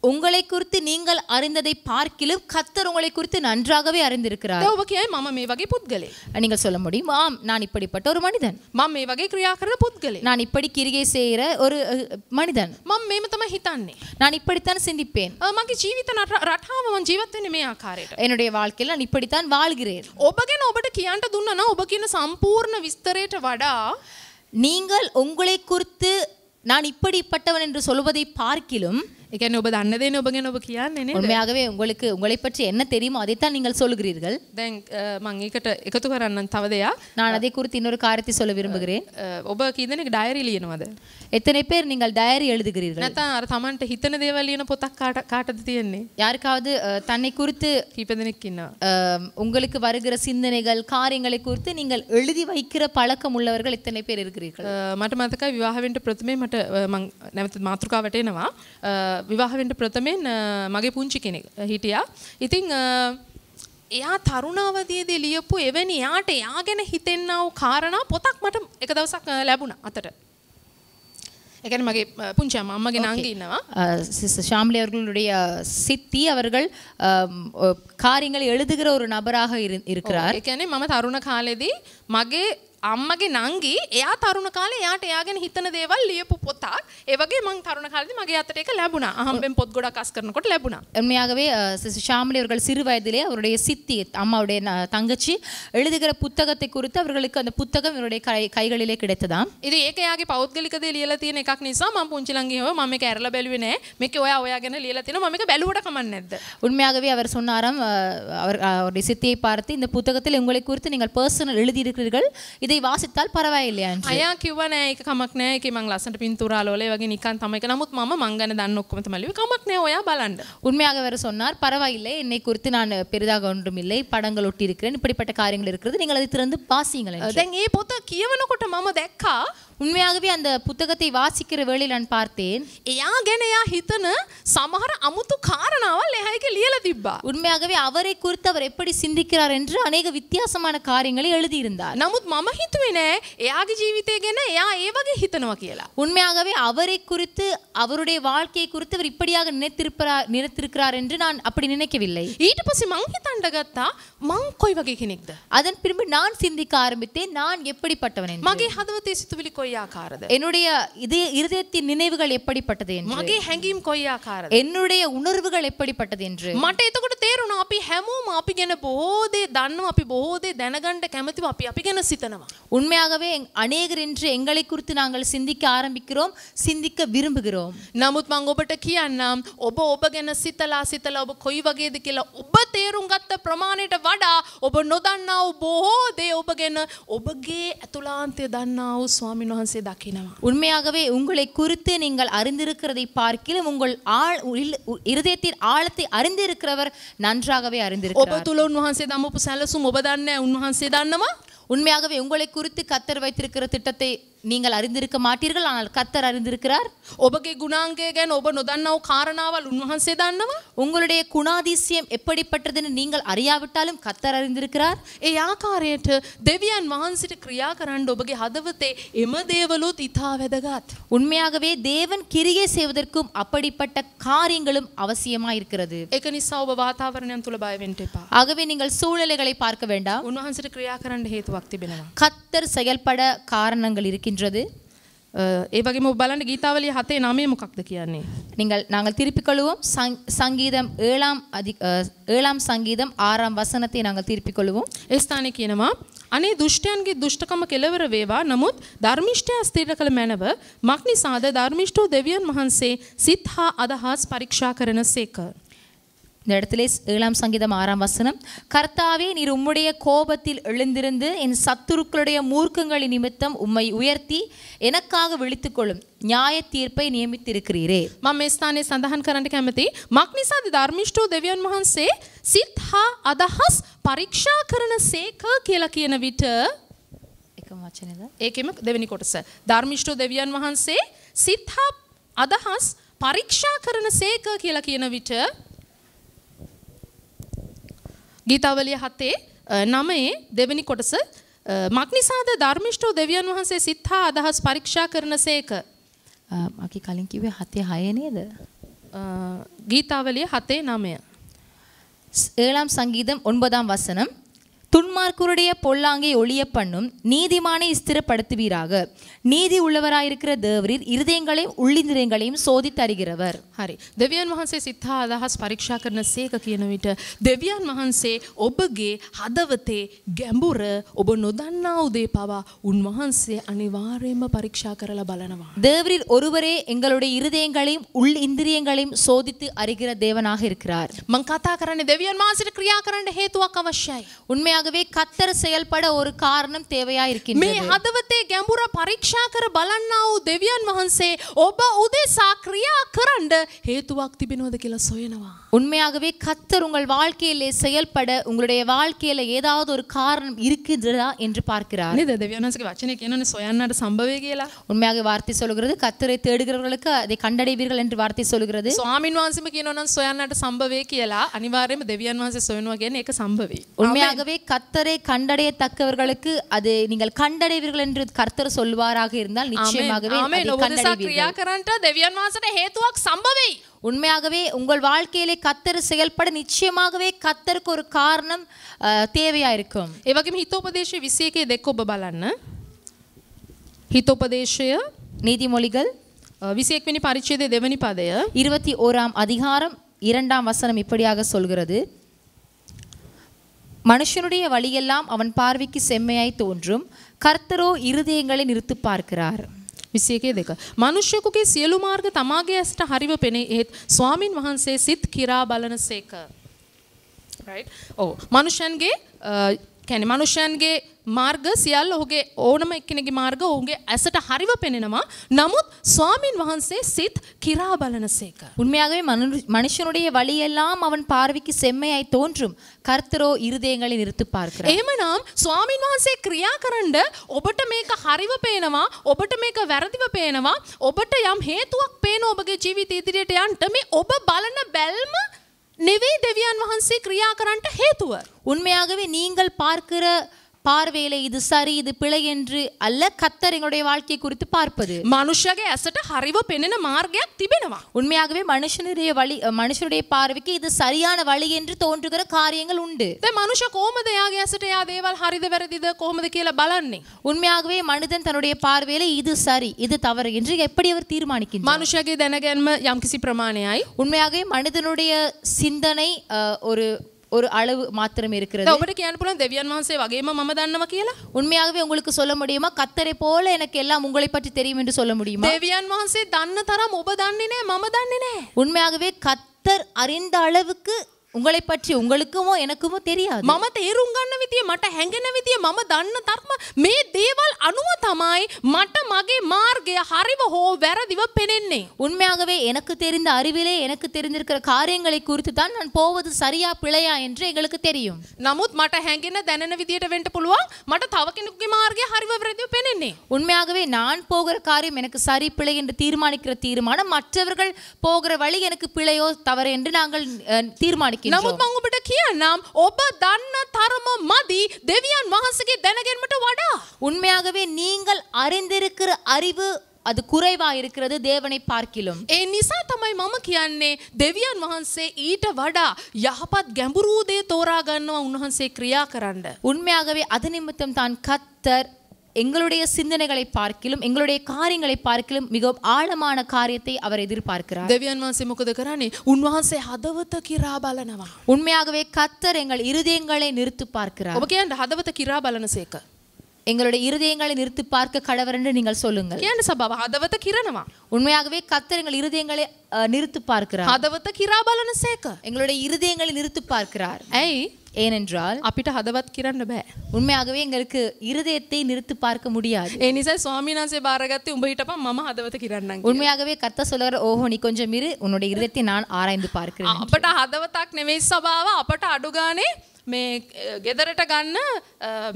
உங்களை குறித்து நீங்கள் அறிந்ததை பார்க்கிலும் கத்தர் உங்களை குறித்து நன்றாகவே அறிந்திருக்கிறார் ඔබ කියයි මම வகை புத்களே நீங்கள் சொல்ல முடியும் ஆம் நான் இப்படிப்பட்ட ஒரு மனிதன் මම මේ වගේ ක්‍රියා කරන நான் இப்படி கிரியை செய்கிற ஒரு மனிதன் මම මේම තමයි හිතන්නේ நான் இப்படித்தான் சிந்திப்பேன் මගේ ජීවිත රටාව මම ජීවත් වෙන්නේ என்னுடைய வாழ்க்கையில் நான் இப்படித்தான் வாழ்கிறேன் ඔබ ගැන ඔබට කියන්න දුන්නා சம்பூர்ண ඔබ කියන நீங்கள் உங்களை குறித்து நான் இப்படிப்பட்டவன் என்று சொல்வதை பார்க்கிலும் එකන ඔබ දන්න දෙන ඔබගෙන ඔබ உண்மையாகவே உங்களுக்கு உங்களை பற்றி என்ன தெரியுமோ அதைத்தான் நீங்கள் சொல்கிறீர்கள் දැන් මං இக்கட்ட එකතු කරන්න தவதையா நான் அதை குறித்து இன்னொரு காரியத்தை சொல்ல விரும்புகிறேன் ඔබ எனக்கு டயரி ඩයරි அது எத்தனை பேர் நீங்கள் டயரி எழுதுகிறீர்கள் නැත්නම් අර Tamanට හිතන දේවල් ලියන පොතක් කාටද තියෙන්නේ யாருக்காவது தன்னை குறித்து கீப்ப உங்களுக்கு வருகிற சிந்தனைகள் காரியங்களை குறித்து நீங்கள் எழுதி வைக்கிற பழக்கம் உள்ளவர்கள் எத்தனை பேர் இருக்கிறீர்கள் මට මතකයි විවාහ වෙන්න ප්‍රථමයෙන් මට මං විවාහවෙන්ට ප්‍රථමෙන් මගේ පුංචි කෙනෙක් හිටියා. ඉතිං එයා තරුණාවදයේදී ලියපු එවැනි යාට යා ගැන හිතෙන්නව කාරණා පොතක් මට එක දවසක් ලැබුණ අතට. එකன் மகே புஞ்சா அம்மாக்கு நாங்கள் இன்னவா ஷாம்லி அவர்களுடைய சித்தி அவர்கள் காரியங்களை எழுதுகிற ஒரு நபராக இருக்கிறார் ஏன்னா மம தருண காலதி மகே අම්මගේ නංගි එයා තරුණ කාලේ එයාට එයා ගැන හිතන දේවල් ලියපු පොතක් ඒ වගේ මං තරුණ කාලේදී මගේ අතට ඒක ලැබුණා අහම්බෙන් பොත් ගොඩක් அஸ் කරනකොට லැබුණා உண்மையாகவே ஷாமிலி அவர்கள் சிறு வயதிலே அவருடைய சித்தி அம்மாவுடைய தங்கச்சி எழுதுகிற புத்தகத்தை குறித்து அவர்களுக்கு அந்த புத்தகம் இவருடைய கை கைகளிலே கிடைத்ததாம் இது ඒක එයාගේ පෞද්ගලික දේ ලියලා තියෙන එකක් නිසා මම පුංචි ළඟින් හව මම මේක ඇරලා බැලුවේ නෑ මේක ඔයා ඔයා ගැන ලියලා තියෙනවා මම මේක බැලුවට කමක් නැද්ද உண்மையாகவே அவர் சொன்னாராம் அவர் அவருடைய சித்தியை பார்த்து இந்த புத்தகத்தில் உங்களை குறித்து நீங்கள் பர்சனல் எழுதியிருக்கிறீர்கள் இதை ඉதை වාසිත්තාල් පරවයිලයන් අයා කිවන එක කමක්නෑ එක මං ලසට පින්තුරාලෝලේ වගේ නිකන් තමයික නමුත් ම மங்கன தான் ஒக்கும் மலிவு கமக்னே ஓயா பலண்ட் உண்மையாக வேற சொன்னார் பரவாயில்லை என்னை குறித்து நான் பெரிதாக ஒன்றும் இல்லை படங்கள் ஒட்டி இருக்கிறேன் இப்படிப்பட்ட காரியங்கள் இருக்கிறது நீங்கள் அதை திறந்து பாசிங்களேன் ஏ பொத்த கியவன கொட்ட மாம தெக்கா உண்மையாகவே அந்த புத்தகத்தை வாசிக்கிற வேளையில் நான் பார்த்தேன் ஏயா ගැන එයා சமஹர සමහර අමුතු காரணாவல் லியல திப்பா உண்மையாகவே அவரை குறித்து அவர் எப்படி சிந்திக்கிறார் என்று அநேக வித்தியாசமான காரியங்களை எழுதியிருந்தார் இருந்தார் මම හිතුවේ නෑ එයාගේ ජීවිතය ගැන එයා ඒ වගේ உண்மையாகவே அவரை குறித்து அவருடைய வாழ்க்கையை குறித்து அவர் இப்படியாக நினைத்திருப்பார் நினைத்திருக்கிறார் என்று நான் அப்படி நினைக்கவில்லை ඊට පස්සේ මං හිතන්න மங் මං කොයි වගේ அதன் பின்பு நான் சிந்திக்க ஆரம்பித்தேன் நான் எப்படிப்பட்டவன் மகே ஹதவத்தை சித்துவிலி கொய்யாக்காரது என்னுடைய இது இருதயத்தின் நினைவுகள் எப்படிப்பட்டது என்று මගේ හැඟීම් කොයියාකාරද என்னுடைய உணர்வுகள் எப்படிப்பட்டது என்று මට එතකොට තේරුණා අපි හැමෝම අපි ගැන බොහෝ දේ දන්නවා අපි බොහෝ දේ දැනගන්න කැමතිව අපි අපි ගැන සිතනවා உண்மையாகவே அநேகர் இன்று எங்களை குறித்து நாங்கள் சிந்திக்க ஆரம்பிக்கிறோம் சிந்திக்க விரும்புகிறோம் නමුත් මං ඔබට කියන්නම් ඔබ ඔබ ගැන සිතලා සිතලා ඔබ කොයි වගේද කියලා ඔබ තේරුම් ගත්ත ප්‍රමාණයට වඩා ඔබ නොදන්නා වූ බොහෝ දේ ඔබ ගැන ඔබගේ ඇතුළාන්තය දන්නා වූ ස්වාමීන් உன்னோன்சே වහන්සේ உண்மையாகவே உங்களை குறித்து நீங்கள் அறிந்திருக்கிறதை பார்க்கிலும் உங்கள் ஆள் இருதயத்தின் ஆழத்தை அறிந்திருக்கிறவர் நன்றாகவே அறிந்திருக்கிறார். ඔබ තුල උන්වහන්සේ දමපු සැලසුම් ඔබ දන්නේ உண்மையாகவே உங்களை குறித்து கத்தர் வைத்திருக்கிற திட்டத்தை நீங்கள் அறிந்திருக்க மாட்டீர்கள் ஆனால் கத்தர் அறிந்திருக்கிறார் ඔබගේ குணாங்கேகன் ஒப ඔබ காரணாவால் කාරණාවල් උන්වහන්සේ உங்களுடைய குணாதிசயம் எப்படிப்பட்டதுன்னு நீங்கள் அறியாவிட்டாலும் கத்தர் அறிந்திருக்கிறார் ஏ ආකාරයට දෙවියන් වහන්සේට ක්‍රියා කරන්න ඔබගේ හදවතේ එම දේවලුත් ඉතා உண்மையாகவே தேவன் கிரியை செய்வதற்கும் அப்படிப்பட்ட காரியங்களும் அவசியமா இருக்கிறது ඒක නිසා ඔබ වාතාවරණයන් තුල ஆகவே நீங்கள் சூழ்நிலைகளை பார்க்க வேண்டாம் උන්වහන්සේට ක්‍රියා කරන්න හේතුවක් තිබෙනවා கத்தர் செயல்பட காரணங்கள் இருக்கின்றன இருக்கின்றது ஏவகைம் ஒப்பாலன் கீதாவலி ஹத்தே நாமே முக்கக்து கியானே நீங்கள் நாங்கள் திருப்பிக் கொள்வோம் சங்கீதம் ஏழாம் அதி ஏழாம் சங்கீதம் ஆறாம் வசனத்தை நாங்கள் திருப்பிக் கொள்வோம் ஏஸ்தானே කියනවා අනේ දුෂ්ටයන්ගේ දුෂ්ටකම කෙලවර වේවා නමුත් ධර්මිෂ්ඨය ස්ථිර කළ මැනව මක් නිසාද ධර්මිෂ්ඨෝ දෙවියන් වහන්සේ සිත් හා අදහස් පරීක්ෂා කරන සේක இந்த இடத்துல ஏழாம் சங்கீதம் ஆறாம் வசனம் கர்த்தாவே நீர் உம்முடைய கோபத்தில் எழுந்திருந்து என் சத்துருக்களுடைய மூர்க்கங்களை நிமித்தம் உம்மை உயர்த்தி எனக்காக விழித்துக்கொள்ளும் நியாய தீர்ப்பை நியமித்திருக்கிறீரே மம்மேஸ்தானே சந்தகன் கரண்ட் கேமதி மக்னிசாதி தர்மிஷ்டோ தேவியன் மகன் சே சித்ஹா அதஹஸ் பரீட்சா கரண சேக கிழக்கியன விட்டு ஏகேம தேவனி கோட்ட சார் தர்மிஷ்டோ தேவியன் மகன் சே சித்ஹா அதஹஸ் பரீட்சா கரண சேக கிழக்கியன விட்டு ගීතාවලිය හතේ නමයේ දෙවැනි කොටස මක්නිසාද ධර්මිෂ්ටෝ දෙවියන් වහන්සේ සිත්හා අදහස් පරීක්ෂා කරන සේක. මකි කලින් කිවේ හතේ හය නේද. ගීතාවලිය හතේ නමය. ඒලාම් සංගීතම් ඔන්බදාම් වසනම් துன்மார்க்குருடைய பொல்லாங்கை ஒளிய பண்ணும் நீதிமானை ஸ்திரப்படுத்துவீராக நீதி உள்ளவராயிருக்கிற தேவரில் இருதயங்களையும் உள்ளிந்திரங்களையும் சோதி தருகிறவர் හරි தெவியான் மகன்சே සිත්හා අදහස් පරීක්ෂා කරන සේක කියන தெவியான் மகன்சே වහන්සේ ஹதவத்தே கெம்புர ගැඹුර நொதன்னா உதே பாவா உன் மகன்சே අනිවාර්යයෙන්ම பரீட்சா கரல பலனவா தேவரில் ஒருவரே எங்களுடைய இருதயங்களையும் உள் இந்திரியங்களையும் சோதித்து அறிகிற தேவனாக இருக்கிறார் මං කතා தெவியான் දෙවියන් கிரியா ක්‍රියා කරන්න හේතුවක් உண்மையாக உண்மையாகவே கத்தர் செயல்பட ஒரு காரணம் தேவையா இருக்கின்றது මේ හදවතේ ගැඹුර පරීක්ෂා உண்மையாகவே கத்தர் உங்கள் வாழ்க்கையிலே செயல்பட உங்களுடைய வாழ்க்கையில ஏதாவது ஒரு காரணம் இருக்கின்றதா என்று பார்க்கிறார் නේද දෙවියන් වහන්සේගේ වචනේ சம்பவே සොයන්නට உண்மையாக வார்த்தை சொல்கிறது கத்தரை தேடுகிறவர்களுக்கு அதை கண்டடைவீர்கள் என்று வார்த்தை சொல்கிறது சுவாமின் වහන්සේම කියනවා නම් සොයන්නට සම්භවය කියලා අනිවාර්යයෙන්ම දෙවියන් වහන්සේ සොයනවා உண்மையாகவே கத்தரை கண்டடையத்தக்கவர்களுக்கு அது நீங்கள் கண்டடைவீர்கள் என்று கர்த்தர் சொல்வாராக இருந்தால் நிச்சயமாகவே உண்மையாகவே உங்கள் வாழ்க்கையிலே கத்தர் செயல்பட நிச்சயமாகவே கத்தருக்கு ஒரு காரணம் தேவையாயிருக்கும் இருக்கும் இவகம் ஹிதோபதேச விசியக்கே தெக்கோ நீதிமொழிகள் හිතෝපදේශය பரிச்சயதே විසෙක්වනි පරිච්චේද இருபத்தி ஓராம் அதிகாரம் இரண்டாம் வசனம் இப்படியாக சொல்கிறது மனுஷனுடைய வழியெல்லாம் அவன் பார்வைக்கு செம்மையாய் தோன்றும் கர்த்தரோ இருதயங்களை நிறுத்து பார்க்கிறார் විසේකේ දෙක. මනුෂ්‍යකුගේ සියලු මාර්ග තමාගේ ඇසට හරිව පෙනේ ඒත් ස්වාමින් වහන්සේ සිත් කිරා බලන සේක. ඕ මනුෂන්ගේ කැනෙ මනුෂ්‍යයන්ගේ මාර්ග සියල් ඔහුගේ ඕනම එක්කෙනෙගේ මාර්ග ඔහුගේ ඇසට හරිව පෙනෙනවා. නමුත් ස්වාමින් වහන්සේ සිත් கிரා பலனසේක. உண்மையாகவே மனுஷனுடைய வழியெல்லாம் அவன் பார்வைக்கு செம்மையாய் தோன்றும். கர்த்தரோ இருதயங்களை நிறுத்து பார்க்கிறார். එහෙමනම් ස්වාමින් වහන්සේ ක්‍රියා කරන්න ඔබට මේක හරිව පේනවා, ඔබට මේක වැරදිව පේනවා, ඔබට යම් හේතුවක් පේන ඔබගේ ජීවිතය ඉදිරියට යන්න මේ ඔබ බලන බැල්ම නෙවෙයි දෙවියන් වහන්සේ ක්‍රියා කරන්නට හේතුව. උන්මයාகவே நீங்கள் பார்க்கிற பார்வையில இது சரி இது பிழை என்று அல்ல கத்தர் எங்களுடைய வாழ்க்கையை குறித்து பார்ப்பது மனுஷக அசட்ட அறிவு පෙනෙන மார்க்க තිබෙනවා. உண்மையாகவே மனுஷனுடைய வழி மனுஷனுடைய பார்வைக்கு இது சரியான வழி என்று தோன்றுகிற காரியங்கள் உண்டு. மனுஷ கோமதையாக அசட்டையா தேவால் ඇසට வரது இது கோமது கீழே பலன் உண்மையாகவே மனிதன் தன்னுடைய பார்வையில இது சரி இது தவறு என்று எப்படி அவர் தீர்மானிக்கின்றார்? மனுෂගේ දැනගැන්ම கிசி பிரமாணியாய் உண்மையாகவே மனிதனுடைய சிந்தனை ஒரு ஒரு அளவு மாத்திரம் இருக்கிறது ඔබට அனுப்பலாம் පුළුවන් දෙවියන් වහන්සේ වගේම මම உண்மையாகவே உங்களுக்கு சொல்ல முடியுமா கத்தரை போல எனக்கு எல்லாம் உங்களை பற்றி தெரியும் என்று சொல்ல முடியுமா දෙවියන් වහන්සේ දන්න තරම් ඔබ දන්නේ නැහැ உண்மையாகவே கத்தர் அறிந்த அளவுக்கு உங்களை பற்றி உங்களுக்கும் எனக்கும் தெரியாது மம தேரும் ගන්න විදිය මට හැඟෙන විදිය මම දන්න தர்ம මේ දේවල් අනුව තමයි මට මගේ මාර්ගය හරිව හෝ වැරදිව පෙනෙන්නේ உண்மையாகவே எனக்கு தெரிந்த அறிவிலே எனக்கு தெரிந்திருக்கிற காரியங்களை குறித்து தான் நான் போவது சரியா பிழையா என்று எங்களுக்கு தெரியும் நமுத் மட்ட හැඟෙන දැනෙන විදියට වෙන්න පුළුවන් මට තව කෙනෙකුගේ මාර්ගය හරිව වැරදිව පෙනෙන්නේ உண்மையாகவே நான் போகிற காரியம் எனக்கு சரி பிழை என்று தீர்மானிக்கிற தீர்மானம் மற்றவர்கள் போகிற வழி எனக்கு பிழையோ தவறு என்று நாங்கள் தீர்மானி දකින්න. නමුත් මම ඔබට කියන්නම් ඔබ දන්න තරම මදි දෙවියන් වහන්සේගේ දැනගැනීමට වඩා. உண்மையாகவே நீங்கள் அறிந்திருக்கிற அறிவு அது குறைவா இருக்கிறது தேவனை பார்க்கிலும் ඒ නිසා තමයි මම කියන්නේ දෙවියන් වහන්සේ ඊට වඩා යහපත් ගැඹුරු දේ තෝරා ගන්නවා උන්වහන්සේ ක්‍රියා කරන්න. உண்மையாகவே அது நிமித்தம் தான் கத்தர் எங்களுடைய சிந்தனைகளை பார்க்கிலும் எங்களுடைய காரியங்களை பார்க்கிலும் மிகவும் ஆழமான காரியத்தை அவர் எதிர்பார்க்கிறார் தேவியான்வாசி වහන්සේ உன்வாசை කරන්නේ? கிராபலனவா உண்மையாகவே கத்தர் எங்கள் இருதயங்களை நிறுத்து பார்க்கிறார். ஓகே அந்த හදවත කිරා சேர்க்க எங்களுடைய இருதயங்களை நிறுத்தி பார்க்க கடவர் என்று நீங்கள் சொல்லுங்கள் කියන சபாவா அதவத்த கிரணமா உண்மையாகவே கத்தர் எங்கள் இருதயங்களை நிறுத்தி பார்க்கிறார் அதவத்த கிராபலன சேக்க எங்களுடைய இருதயங்களை நிறுத்தி பார்க்கிறார் ஏய் ஏனென்றால் அப்பிட்ட அதவத் கிரண்ட பே உண்மையாகவே எங்களுக்கு இருதயத்தை நிறுத்தி பார்க்க முடியாது ஏனிசா නිසා ස්වාමීන් වහන්සේ බාරගත්තේ மம හිටපන් මම உண்மையாகவே கத்த சொல்லற ஓஹோ நீ கொஞ்சம் இரு உன்னுடைய இருதயத்தை நான் ஆராய்ந்து பார்க்கிறேன் அப்பட்ட හදවතක් නෙමෙයි சபாவா அப்பட்ட அடுகானே මේ ගෙදරට ගන්න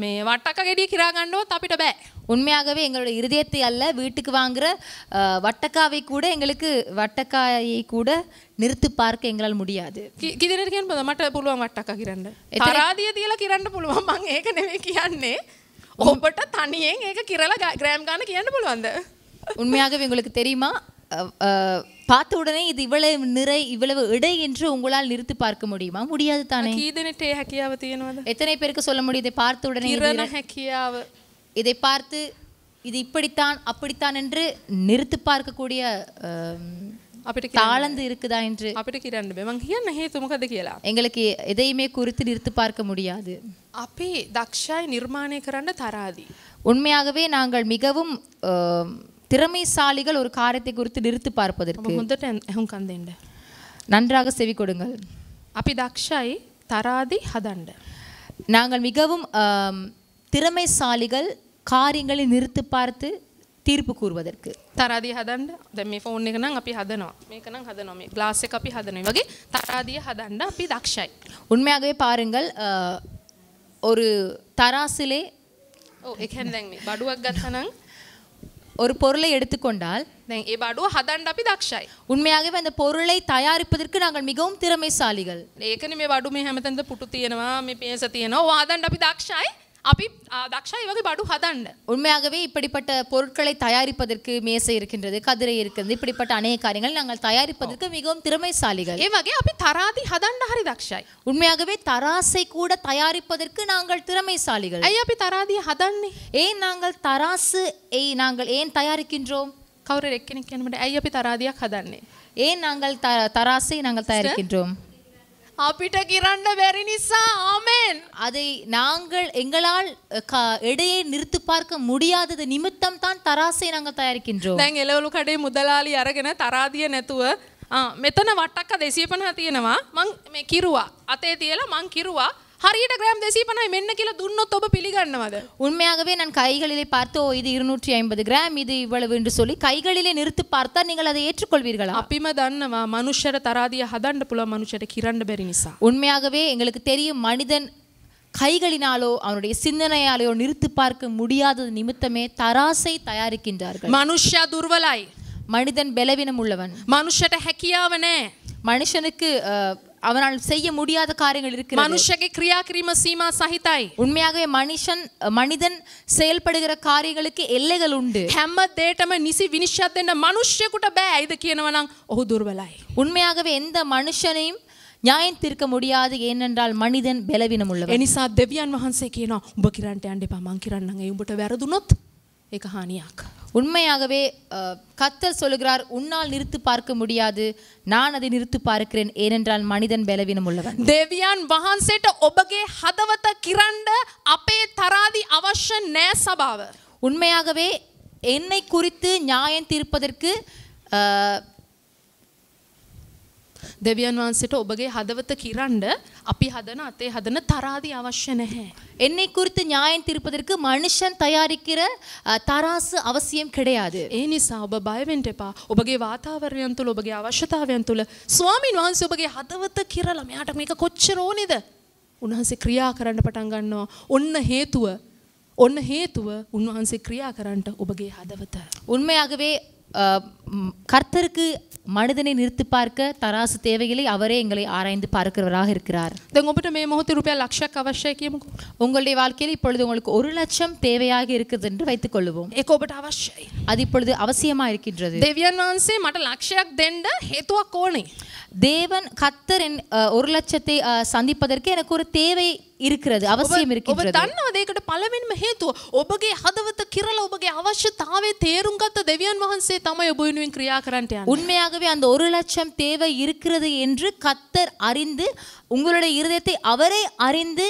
මේ වට්ටක්ක ගෙඩිය கிராගන්නවත් අපිට බෑ. உண்மையாகவே எங்களோட இருதயத்தை அல்ல வீட்டுக்கு வாங்குற வட்டக்காவை கூட எங்களுக்கு வட்டக்காயை கூட நிறுத்து பார்க்க எங்களால் முடியாது கிதிரர்க்கேன் போதும் පුළුවන් வட்டக்கா கிரන්න. තරාදිය තියලා கிරන්න පුළුවන් මං ඒක නෙමෙයි කියන්නේ. ඔබට තනියෙන් ඒක කිරලා ග්‍රෑම් ගන්න කියන්න පුළුවන්ද? உண்மையாகவே உங்களுக்கு தெரியுமா பார்த்த உடனே இது இவ்வளவு நிறை இவ்வளவு இடை என்று உங்களால் நிறுத்தி பார்க்க முடியுமா முடியாது தானே எத்தனை பேருக்கு சொல்ல முடியுது பார்த்த உடனே இதை பார்த்து இது இப்படித்தான் அப்படித்தான் என்று நிறுத்தி பார்க்கக்கூடிய අපිට තාලන්ද இருக்குதா என்று අපිට කියන්න බෑ මං எதையுமே குறித்து நிறுத்து பார்க்க முடியாது අපේ දක්ෂයි නිර්මාණය කරන්න உண்மையாகவே நாங்கள் மிகவும் திறமைசாலிகள் ஒரு காரியத்தை குறித்து நிறுத்தி பார்ப்பதற்கு நன்றாக செவி கொடுங்கள் අපි தராதி ஹதண்ட நாங்கள் மிகவும் திறமைசாலிகள் காரியங்களை நிறுத்து பார்த்து தீர்ப்பு கூறுவதற்கு தராதி හදන්ඩ දැම ෆෝන් එක නම් අපි හදනවා මේකනම් හදනොම ගලාස கிளாஸுக்கு அப்பி ஹதனோ වගේ தராதி හදන්ඩ අපි දක්ෂයි. உண்மையாகவே பாருங்கள் ஒரு தராசிலே ஓ එකහැන්දැන් මේ மீ ගත්තනම් ஒரு பொருளை எடுத்துக்கொண்டால் உண்மையாகவே அந்த பொருளை தயாரிப்பதற்கு நாங்கள் மிகவும் திறமைசாலிகள் புட்டு தீயனவா தீயனோ அதாண்டாபி தாக்ஷாய் அப்படி தக்ஷா இவங்க படு ஹதாண்ட உண்மையாகவே இப்படிப்பட்ட பொருட்களை தயாரிப்பதற்கு மேசை இருக்கின்றது கதிரை இருக்கிறது இப்படிப்பட்ட அநேக காரியங்கள் நாங்கள் தயாரிப்பதற்கு மிகவும் திறமைசாலிகள் ஏ வகை அப்படி தராதி හදන්න தக்ஷாய் உண்மையாகவே தராசை கூட தயாரிப்பதற்கு நாங்கள் திறமைசாலிகள் ஐயா அப்படி தராதி ஹதாண்டி ஏன் நாங்கள் தராசு ஏய் நாங்கள் ஏன் தயாரிக்கின்றோம் කවුරු එක්කෙනෙක් කියනකොට தராதியா අපි ஏன் நாங்கள் தராசை நாங்கள் தயாரிக்கின்றோம் අපිට කිරන්න බැරි නිසා ஆமென் அதை நாங்கள் எங்களால் எடையை நிறுத்து பார்க்க முடியாதது நிமித்தம் தான் தராசை நாங்கள் தயாரிக்கின்றோம் දැන් එළවලු කඩේ මුදලාලි අරගෙන තරාදිය නැතුව මෙතන වට්ටක්ක 250 තියෙනවා මං මේ කිරුවා අතේ තියලා මං කිරුවා හරියට ග්‍රෑම් 250යි මෙන්න කියලා දුන්නොත් ඔබ පිළිගන්නවද? உண்மையாகவே நான் கைகளிலே பார்த்து இது இருநூற்றி ஐம்பது கிராம் இது இவ்வளவு என்று சொல்லி கைகளிலே நிறுத்து பார்த்தால் நீங்கள் அதை ஏற்றுக்கொள்வீர்களா අපිම දන්නවා මනුෂ්‍යර தராதிய ஹதண்ட புல මනුෂ්‍යයට கிரண்ட බැරි නිසා. உண்மையாகவே எங்களுக்கு தெரியும் மனிதன் கைகளினாலோ அவனுடைய சிந்தனையாலோ நிறுத்து பார்க்க முடியாத நிமித்தமே தராசை தயாரிக்கின்றார்கள் மனுஷ துர்வலாய் மனிதன் பலவீனம் உள்ளவன் மனுஷட்ட ஹெக்கியாவனே மனுஷனுக்கு அவனால் செய்ய முடியாத காரியங்கள் இருக்கு மனுஷகே கிரியா கிரிம சீமா சஹிதாய் உண்மையாகவே மனுஷன் மனிதன் செயல்படுகிற காரியங்களுக்கு எல்லைகள் உண்டு හැම தேட்டம நிசி විනිශ්චය දෙන්න මිනිස්සුෙකුට බෑ இது කියනවා නම් ඔහු உண்மையாகவே எந்த மனுஷனையும் நியாயம் தீர்க்க முடியாது ஏனென்றால் மனிதன் பலவீனம் உள்ளவர் එනිසා දෙවියන් වහන්සේ කියනවා උඹ කිරන්ට යන්න மாங்கிரான் நாங்க කරන්නම් ඒ උඹට වැරදුනොත් ඒක හානියක් உண்மையாகவே கத்தர் சொல்லுகிறார் உன்னால் நிறுத்து பார்க்க முடியாது நான் அதை நிறுத்து பார்க்கிறேன் ஏனென்றால் மனிதன் பலவீனம் உள்ளவன் தேவியான் வகான் சேட்ட ஒபகே ஹதவத கிரண்ட அப்பே தராதி அவச நேசபாவ உண்மையாகவே என்னை குறித்து நியாயம் தீர்ப்பதற்கு දෙවියන් වහන්සේට ඔබගේ හදවත කිරන්න අපි හදන අතේ හදන තරාදි අවශ්‍ය නැහැ. என்னை குறித்து நியாயம் தீர்ப்பதற்கு மனுஷன் தயாரிக்கிற தராசு அவசியம் கிடையாது ஏனிசா ඔබ බය වෙන්න එපා. ඔබගේ වාතාවරණයන් තුළ ඔබගේ අවශ්‍යතාවයන් තුළ ස්වාමින් වහන්සේ ඔබගේ හදවත කිරලා මෙයාට මේක කොච්චර ඕනේද? උන්වහන්සේ ක්‍රියා කරන්න පටන් ගන්නවා. ඔන්න හේතුව. ඔන්න හේතුව උන්වහන්සේ ක්‍රියා කරන්නට ඔබගේ හදවත. உண்மையாகவே கர்த்தருக்கு மனிதனை நிறுத்தி பார்க்க தராசு தேவைகளை அவரே எங்களை ஆராய்ந்து பார்க்கிறவராக இருக்கிறார் உங்களுடைய வாழ்க்கையில் இப்பொழுது உங்களுக்கு ஒரு லட்சம் தேவையாக இருக்கிறது என்று வைத்துக் கொள்வோம் அது இப்பொழுது அவசியமா இருக்கின்றது தேவன் கத்தர் ஒரு லட்சத்தை சந்திப்பதற்கு எனக்கு ஒரு தேவை இருக்கிறது அவசியம் இருக்கிறது தன்ன அதே கிட்ட பலவின் மகேத்துவ ஒபகே ஹதவத்த கிரல ஒபகே அவசிய தாவே தேருங்கத்த தேவியன் மகன் சே தமய போயினுவின் கிரியா கரான்ட்டான் உண்மையாகவே அந்த ஒரு லட்சம் தேவை இருக்கிறது என்று கத்தர் அறிந்து உங்களுடைய இருதயத்தை அவரே அறிந்து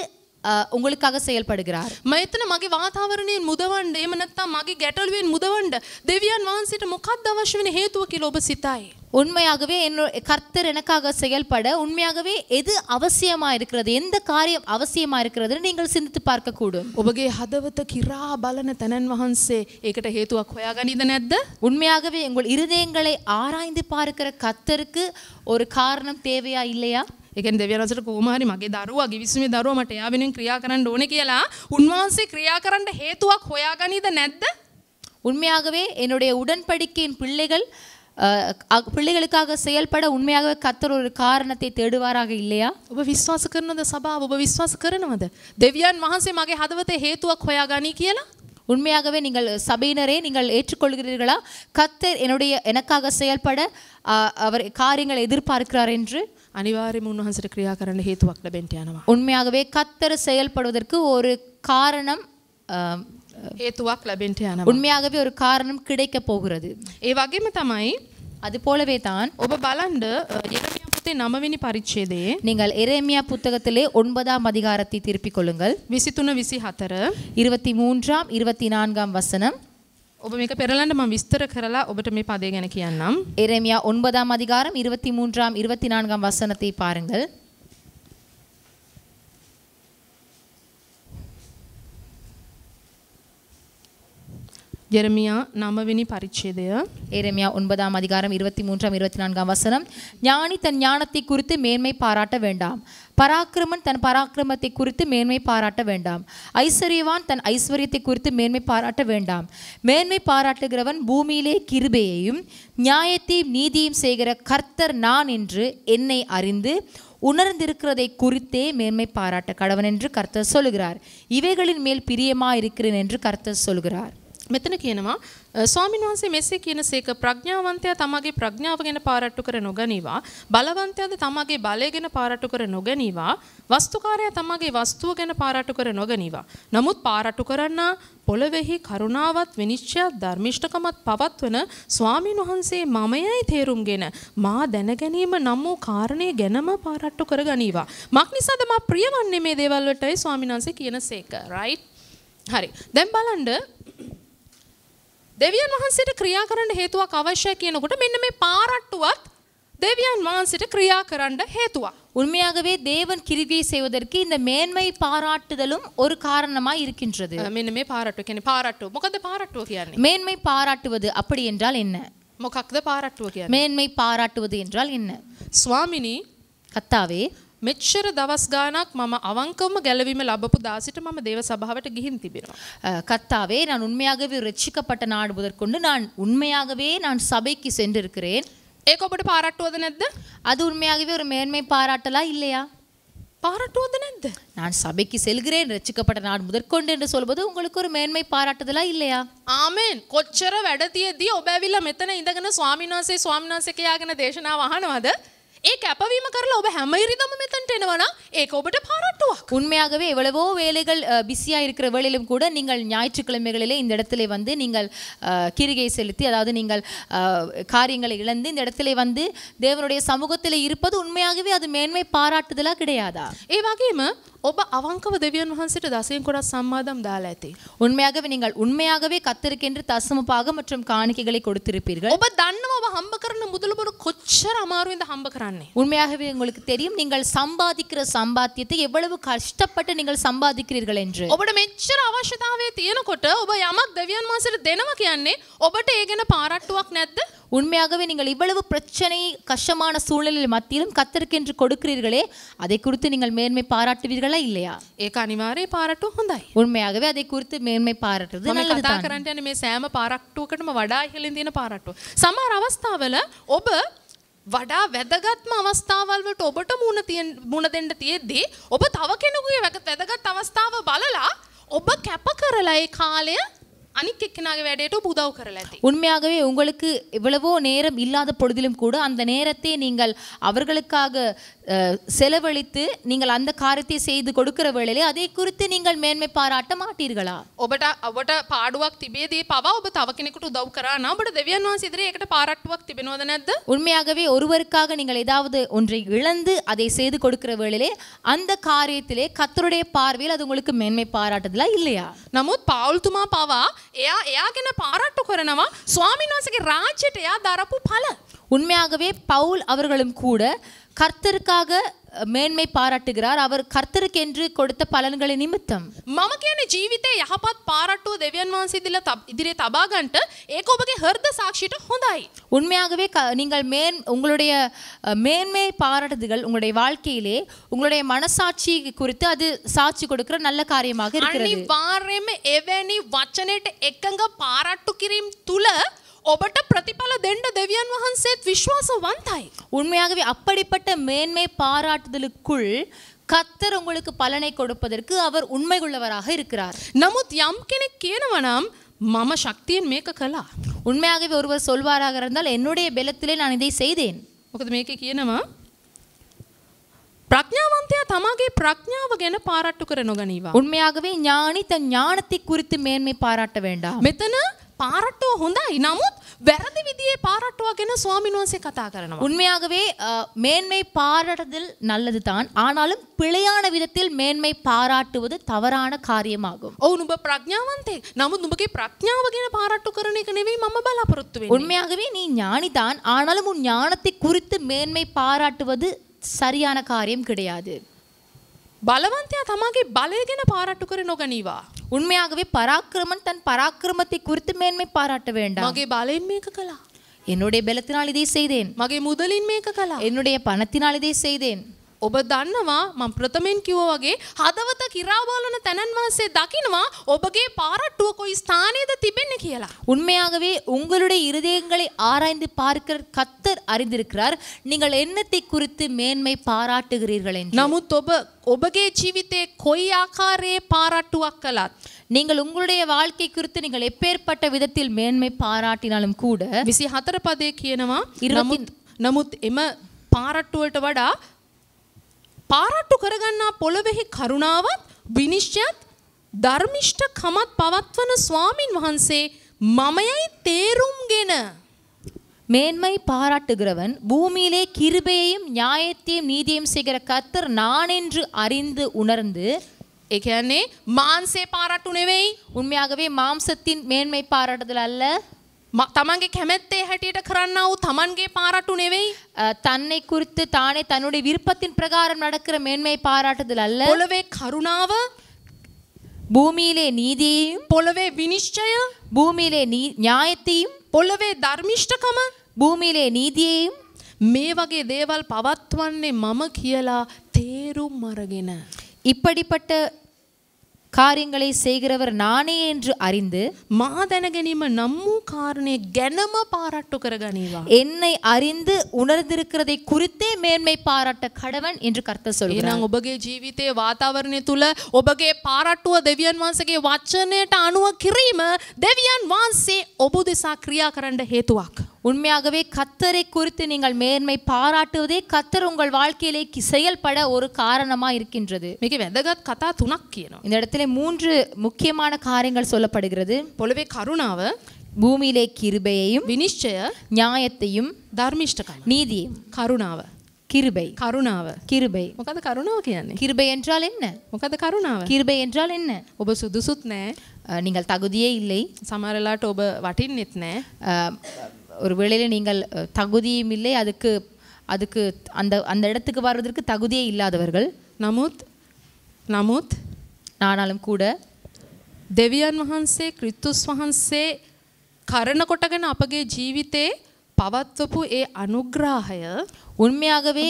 உங்களுக்காக செயல்படுகிறார் මයතන மகி வாதாவரணின் முதவண்டு ஏமனத்தா மகி கெட்டல்வியின் ගැටලුවෙන් මුදවන්ඩ දෙවියන් වහන්සේට මොකක්ද අවශ්‍ය වෙන හේතුවකි ඔබ உண்மையாகவே என்னோட கர்த்தர் எனக்காக செயல்பட உண்மையாகவே எது அவசியமா இருக்கிறது எந்த காரியம் அவசியமா இருக்கிறது நீங்கள் சிந்தித்து பார்க்க கூடும் உபகே ஹதவத்த கிரா பலன தனன் வஹன்சே ஏகட்ட ஹேத்துவா கொயாகனித நெத்த உண்மையாகவே உங்கள் இருதயங்களை ஆராய்ந்து பார்க்கிற கர்த்தருக்கு ஒரு காரணம் தேவையா இல்லையா ඒකෙන් දෙවියන්සට කොහොම හරි මගේ දරුවා ගිවිසුමේ දරුවා මට එයා වෙනුවෙන් ක්‍රියා කරන්න ඕනේ කියලා උන්වහන්සේ ක්‍රියා කරන්න හේතුවක් හොයාගනීද නැද්ද? உண்மையாகவே என்னுடைய உடன்படிக்கையின் பிள்ளைகள் பிள்ளைகளுக்காக செயல்பட உண்மையாகவே கத்தர் ஒரு காரணத்தை தேடுவாராக இல்லையா ඔබ විශ්වාස කරනවද සභාව ඔබ විශ්වාස කරනවද දෙවියන් වහන්සේ මගේ හදවතේ හේතුවක් හොයාගනී කියලා உண்மையாகவே நீங்கள் சபையினரே நீங்கள் ஏற்றுக்கொள்கிறீர்களா கத்தர் என்னுடைய எனக்காக செயல்பட அவர் காரியங்களை எதிர்பார்க்கிறார் என்று அனிவாரியம் உன்வහන්සට ක්‍රියා කරන්න හේතුවක් ලැබෙන්න යනවා. உண்மையாகவே கத்தர் செயல்படுவதற்கு ஒரு காரணம் ஹேத்துவாக் ලැබෙන්න உண்மையாகவே ஒரு காரணம் கிடைக்க போகிறது. ஏ වගේම அது போலவே தான் ஒப்ப බලන්න எரேமியா புத்தகத்தை நீங்கள் எரேமியா புத்தகத்திலே ஒன்பதாம் அதிகாரத்தை திருப்பிக் கொள்ளுங்கள் இருபத்தி மூன்றாம் இருபத்தி நான்காம் வசனம் ඔබ මේක පෙරලන්න මම විස්තර කරලා ඔබට මේ பதේ ගැන කියන්නම්. எரேமியா 9 ஆம் அதிகாரம் 23 ஆம் 24 ஆம் வசனத்தை பாருங்கள் எரமியா நமவினி பரிச்சேதைய எரமியா ஒன்பதாம் அதிகாரம் இருபத்தி மூன்றாம் இருபத்தி நான்காம் வசனம் ஞானி தன் ஞானத்தை குறித்து மேன்மை பாராட்ட வேண்டாம் பராக்கிரமன் தன் பராக்கிரமத்தை குறித்து மேன்மை பாராட்ட வேண்டாம் ஐஸ்வர்யவான் தன் ஐஸ்வர்யத்தை குறித்து மேன்மை பாராட்ட வேண்டாம் மேன்மை பாராட்டுகிறவன் பூமியிலே கிருபையையும் நியாயத்தையும் நீதியும் செய்கிற கர்த்தர் நான் என்று என்னை அறிந்து உணர்ந்திருக்கிறதை குறித்தே மேன்மை பாராட்ட கடவன் என்று கர்த்தர் சொல்கிறார் இவைகளின் மேல் பிரியமாக இருக்கிறேன் என்று கர்த்தர் சொல்கிறார் මෙතන කියනවා ස්වාමීන් වහන්සේ මෙසේ කියන සේක ප්‍රඥාවන්තයා තමගේ ප්‍රඥාව ගැන පාරට්ටු කර නොගනීවා බලවන්තයාද තමගේ බලය ගැන පාරට්ටු කර නොගනීවා වස්තුකාරයා තමගේ වස්තුව ගැන පාරට්ටු කර නොගනීවා නමුත් පාරට්ටු කරන්නා පොළොවේහි කරුණාවත් විනිශ්චයත් ධර්මිෂ්ඨකමත් පවත්වන ස්වාමීන් වහන්සේ මමයයි තේරුම්ගෙන මා දැන ගැනීම නම් වූ කාරණේ ගැනම පාරට්ටු කර ගනීවා මක් නිසාද මා ප්‍රියවන්නේ මේ දේවල් වලටයි ස්වාමීන් වහන්සේ කියන සේක රයිට් හරි දැන් බලන්න දෙවියන් වහන්සේට ක්‍රියා කරන්න හේතුවක් අවශ්‍ය කියනකොට මෙන්න මේ பாராட்டுවත් දෙවියන් වහන්සේට ක්‍රියා කරන්න හේතුவா உண்மையாகவே தேவன் கிரியை செய்வதற்கு இந்த மேன்மை பாராட்டுதலும் ஒரு காரணமாய் இருக்கின்றது මෙන්න මේ பாராட்டுව කියන්නේ பாராட்டுව මොකද பாராட்டுව மேன்மை பாராட்டுவது அப்படி என்றால் என்ன මොකක්ද பாராட்டுව කියන්නේ மேன்மை பாராட்டுவது என்றால் என்ன சுவாமினி கத்தாவே මෙච්චර දවස් ගානක් මම අවංකවම ගැලවීම ලබපු දාසිට මම தேவ சபாවට ගිහින් තිබෙනවා கத்தாவே நான் உண்மையாகவே ரட்சிக்கப்பட்ட நாடுவதற்கொண்டு நான் உண்மையாகவே நான் சபைக்கு சென்றிருக்கிறேன் ඒක ඔබට பாராட்டுවද නැද්ද அது உண்மையாகவே ஒரு மேன்மை பாராட்டலா இல்லையா பாராட்டுவது නැද්ද நான் சபைக்கு செல்கிறேன் ரட்சிக்கப்பட்ட நான் முதற்கொண்டு என்று சொல்வது உங்களுக்கு ஒரு மேன்மை பாராட்டுதலா இல்லையா ஆமேன் කොච්චර වැඩ තියදී மெத்தனை ඇවිල්ලා මෙතන ඉඳගෙන ස්වාමීන් தேசனா ස්වාමීන් වහන්සේ ඒ කැපවීම කරලා ඔබ හැම ඉරිදම මෙතන්ට එනවා ඒක ඔබට பாராட்டுவாக் உண்மையாகவே எவ்வளவோ வேலைகள் பிஸியா இருக்கிற வேளையிலும் கூட நீங்கள் ஞாயிற்றுக்கிழமைகளிலே இந்த இடத்திலே வந்து நீங்கள் கிரிகை செலுத்தி அதாவது நீங்கள் காரியங்களை இழந்து இந்த இடத்திலே வந்து தேவனுடைய சமூகத்தில் இருப்பது உண்மையாகவே அது மேன்மை பாராட்டுதலா கிடையாதா ඒ වගේම ඔබ අවංකව දෙවියන් වහන්සේට දසයෙන් කොටක් සම්මාදම් දාලා ඇති. உண்மையாகவே நீங்கள் உண்மையாகவே கத்திருக்கென்று தசம பாகம் மற்றும் காணிக்கைகளை கொடுத்திருப்பீர்கள். ඔබ දන්නව ඔබ හම්බ කරන මුදල බොන කොච්චර අමාරුවෙන්ද හම්බ කරන්නේ. உண்மையாகவே உங்களுக்கு தெரியும் நீங்கள் சம்பாதிக்கிற சம்பாத்தியத்தை எவ்வளவு கஷ்டப்பட்டு நீங்கள் சம்பாதிக்கிறீர்கள் என்று ඔබට මෙච්චර අවශ්‍යතාවය තියෙනකොට ඔබ යමක් දෙවියන් වහන්සේට දෙනවා කියන්නේ ඔබට ඒ ගැන පාරට්ටුවක් නැද්ද உண்மையாகவே நீங்கள் இவ்வளவு பிரச்சனை கஷ்டமான சூழ்நிலையில் மத்தியிலும் கத்தருக்கென்று கொடுக்கிறீர்களே அதை குறித்து நீங்கள் மேன்மை பாராட்டுவீர்களா இல்லையா ඒක අනිවාර්යයෙන් පාරට්ටුව හොඳයි. உண்மையாகவே அதை குறித்து மேன்மை பாராட்டுறது நல்லது தான். කතා කරන්න යන්නේ මේ සෑම පාරට්ටුවකටම වඩා ඉහළින් තියෙන පාරට්ටුව. වඩා වැදගත්ම අවස්ථාවල් වලට ඔබට මුණ තියෙන මුණ දෙන්න තියෙද්දී ඔබ තව කෙනෙකුගේ වැදගත් අවස්ථාව බලලා ඔබ කැප කරලා ඒ කාලය අනික් එක්කෙනාගේ වැඩේට ඔබ உண்மையாகவே உங்களுக்கு இவ்வளவோ நேரம் இல்லாத பொழுதிலும் கூட அந்த நேரத்தை நீங்கள் அவர்களுக்காக செலவழித்து நீங்கள் அந்த காரியத்தை செய்து கொடுக்கிற வேளையிலே அதை குறித்து நீங்கள் மேன்மை பாராட்ட மாட்டீர்களா ඔබට ඔබට පාඩුවක් තිබේදී පවා ඔබ තව කෙනෙකුට උදව් කරා නම් ඔබට දෙවියන් වහන්සේ உண்மையாகவே ஒருவருக்காக நீங்கள் ஏதாவது ஒன்றை இழந்து அதை செய்து கொடுக்கிற வேளையிலே அந்த காரியத்திலே கத்தருடைய பார்வையில் அது உங்களுக்கு மேன்மை பாராட்டுதலா இல்லையா பாவல் துமா பாவா එයා එයා ගැන பாராட்டு කරනවා ස්වාමීන් වහන්සේගේ එයා දරපු உண்மையாகவே பவுல் அவர்களும் கூட கர்த்தருக்காக மேன்மை பாராட்டுகிறார் அவர் கர்த்தருக்கு என்று கொடுத்த பலன்களை நிமித்தம் மமக்கேன ஜீவிதே ජීවිතය பாராட்டு පාරට්ටුව දෙවියන් වහන්සේදිල ஏகோபகே තබාගන්ට ඒක ඔබගේ හර්ද உண்மையாகவே நீங்கள் மேன் உங்களுடைய மேன்மை பாராட்டுதல்கள் உங்களுடைய வாழ்க்கையிலே உங்களுடைய மனசாட்சி குறித்து அது சாட்சி கொடுக்கிற நல்ல காரியமாக இருக்கிறது அனிவாரியமே எவேனி வச்சனேட்ட எக்கங்க பாராட்டு கிரீம் துல ඔබට ප්‍රතිඵල දෙන්න දෙවියන් වහන්සේත් විශ්වාසවන්තයි. උන්මයාගේ உண்மையாகவே அப்படிப்பட்ட மேன்மை பாராட்டுதலுக்குள் கத்தர் உங்களுக்கு பலனை கொடுப்பதற்கு அவர் உண்மை உள்ளவராக இருக்கிறார் நமுத் යම් කෙනෙක් கேனவனாம் மம சக்தியின் மேக்க கலா உண்மையாகவே ஒருவர் சொல்வாராக இருந்தால் என்னுடைய பெலத்திலே நான் இதை செய்தேன். මොකද மேக்க கேனவா பிரඥாவந்தியா தமாகே பிரඥாව ගැන பாராட்டு உண்மையாகவே ஞானி தன் ஞானத்தை குறித்து மேன்மை பாராட்ட வேண்டாம். මෙතන பாராட்டுவ හොඳයි. නමුත් වැරදි විදිහේ பாராட்டுවා ගැන ස්වාමීන් වහන්සේ කතා කරනවා. உண்மையாகவே மேன்மை பாராட்டுதல் நல்லதுதான். ஆனாலும் பிழையான விதத்தில் மேன்மை பாராட்டுவது தவறான காரியமாகும். ஓ ඔබ ප්‍රඥාවන්තේ. නමුත් ඔබගේ ප්‍රඥාව ගැන பாராட்டு කරන එක නෙවෙයි මම බලාපොරොත්තු වෙන්නේ. உண்மையாகவே நீ ஞானிதான். ஆனாலும் உன் ஞானத்தை குறித்து மேன்மை பாராட்டுவது சரியான காரியம் கிடையாது. බලවන්තයා තමාගේ බලය ගැන පාරට්ටු කර නොගනීවා. உண்மையாகவே பராக்கிரமன் தன் பராக்கிரமத்தை குறித்து மேன்மை பாராட்ட வேண்டாம் மகே பாலையும் மேய்க்கலாம் என்னுடைய பலத்தினால் இதை செய்தேன் மகை முதலின் மேக கலா என்னுடைய பணத்தினால் இதை செய்தேன் ඔබ දන්නවා මම ප්‍රථමයෙන් කිව්වා වගේ හදවත කිරා බලන තැනන් වහන්සේ දකිනවා ඔබගේ பாராட்டுව කොයි ස්ථානයේද තිබෙන්නේ කියලා. உண்மையாகவே உங்களுடைய இருதயங்களை ஆராய்ந்து பார்க்கிற கத்தர் அறிந்திருக்கிறார் நீங்கள் என்னத்தை குறித்து மேன்மை பாராட்டுகிறீர்கள் என்று නමුත් ඔබ ඔබගේ ජීවිතේ කොයි ආකාරයේ பாராட்டுවක් කළත් நீங்கள் உங்களுடைய வாழ்க்கை குறித்து நீங்கள் எப்பேற்பட்ட விதத்தில் மேன்மை பாராட்டினாலும் கூட விசி ஹத்தர பதே කියනවා நமுத் එම පාරට්ටුවට වඩා පාරට්ටු කරගන්නා පොළොවෙහි කරුණාවත් විනිශ්චයත් ධර්මිෂ්ඨකමත් පවත්වන ස්වාමින් වහන්සේ මමයයි තේරුම්ගෙන மேன்மை பாராட்டுகிறவன் பூமியிலே கிருபையையும் நியாயத்தையும் நீதியையும் செய்கிற கத்தர் நான் என்று அறிந்து உணர்ந்து ஏகே மான்சே பாராட்டு உண்மையாகவே மாம்சத்தின் மேன்மை பாராட்டுதல் அல்ல තමන්ගේ කැමැත්තේ හැටියට කරන්න වූ තමන්ගේ පාරටු නෙවෙයි தன்னை குறித்து தானே தன்னுடைய விருப்பத்தின் பிரகாரம் நடக்கிற மேன்மை பாராட்டுதல் அல்ல பொலவே கருணாவ பூமியிலே நீதியையும் பொலவே வினிஷ்டய பூமியிலே நீ நியாயத்தையும் பொலவே தர்மிஷ்டකම பூமியிலே நீதியையும் මේ වගේ දේවල් පවත්වන්නේ මම කියලා තේරුම් අරගෙන இப்படிப்பட்ட காரியங்களை செய்கிறவர் நானே என்று அறிந்து மாதனகனிம நம்மு காரணே கனம பாராட்டுகிறகனிவா என்னை அறிந்து உணர்ந்திருக்கிறதை குறித்தே மேன்மை பாராட்ட கடவன் என்று கர்த்த சொல்லுகிறார் உபகே ஜீவித்தே வாதாவரணே துல உபகே பாராட்டுவ தேவியன் வாசகே வச்சனேட்ட அணுவ கிரீம தேவியன் வாசே ஒபுதிசா கிரியாகரண்ட ஹேத்துவாக்கு உண்மையாகவே கத்தரை குறித்து நீங்கள் மேன்மை பாராட்டுவதே கத்தர் உங்கள் வாழ்க்கையிலே செயல்பட ஒரு காரணமா இருக்கின்றது மிக வெதகத் கதா துணக்கியனும் இந்த இடத்துல மூன்று முக்கியமான காரியங்கள் சொல்லப்படுகிறது போலவே கருணாவை பூமியிலே கிருபையையும் வினிச்சய நியாயத்தையும் தர்மிஷ்ட நீதியும் கருணாவ கிருபை கருணாவ கிருபை මොකද கருணாவுக்கு கிருபை என்றால் என்ன මොකද கருணாவ கிருபை என்றால் என்ன உப සුදුසුත් நீங்கள் தகுதியே இல்லை சமாரலாட்டு ඔබ வட்டின் நித்ன ஒரு வேளையில் நீங்கள் தகுதியும் இல்லை அதுக்கு அதுக்கு அந்த அந்த இடத்துக்கு வர்றதற்கு தகுதியே இல்லாதவர்கள் நமுத் நமுத் நானாலும் கூட தெவியான் மகான்சே கிறிஸ்துஸ் மகான்சே கரண கொட்டகன் அப்பகே ஜீவித்தே பவத்தப்பு ஏ அனுகிராகய உண்மையாகவே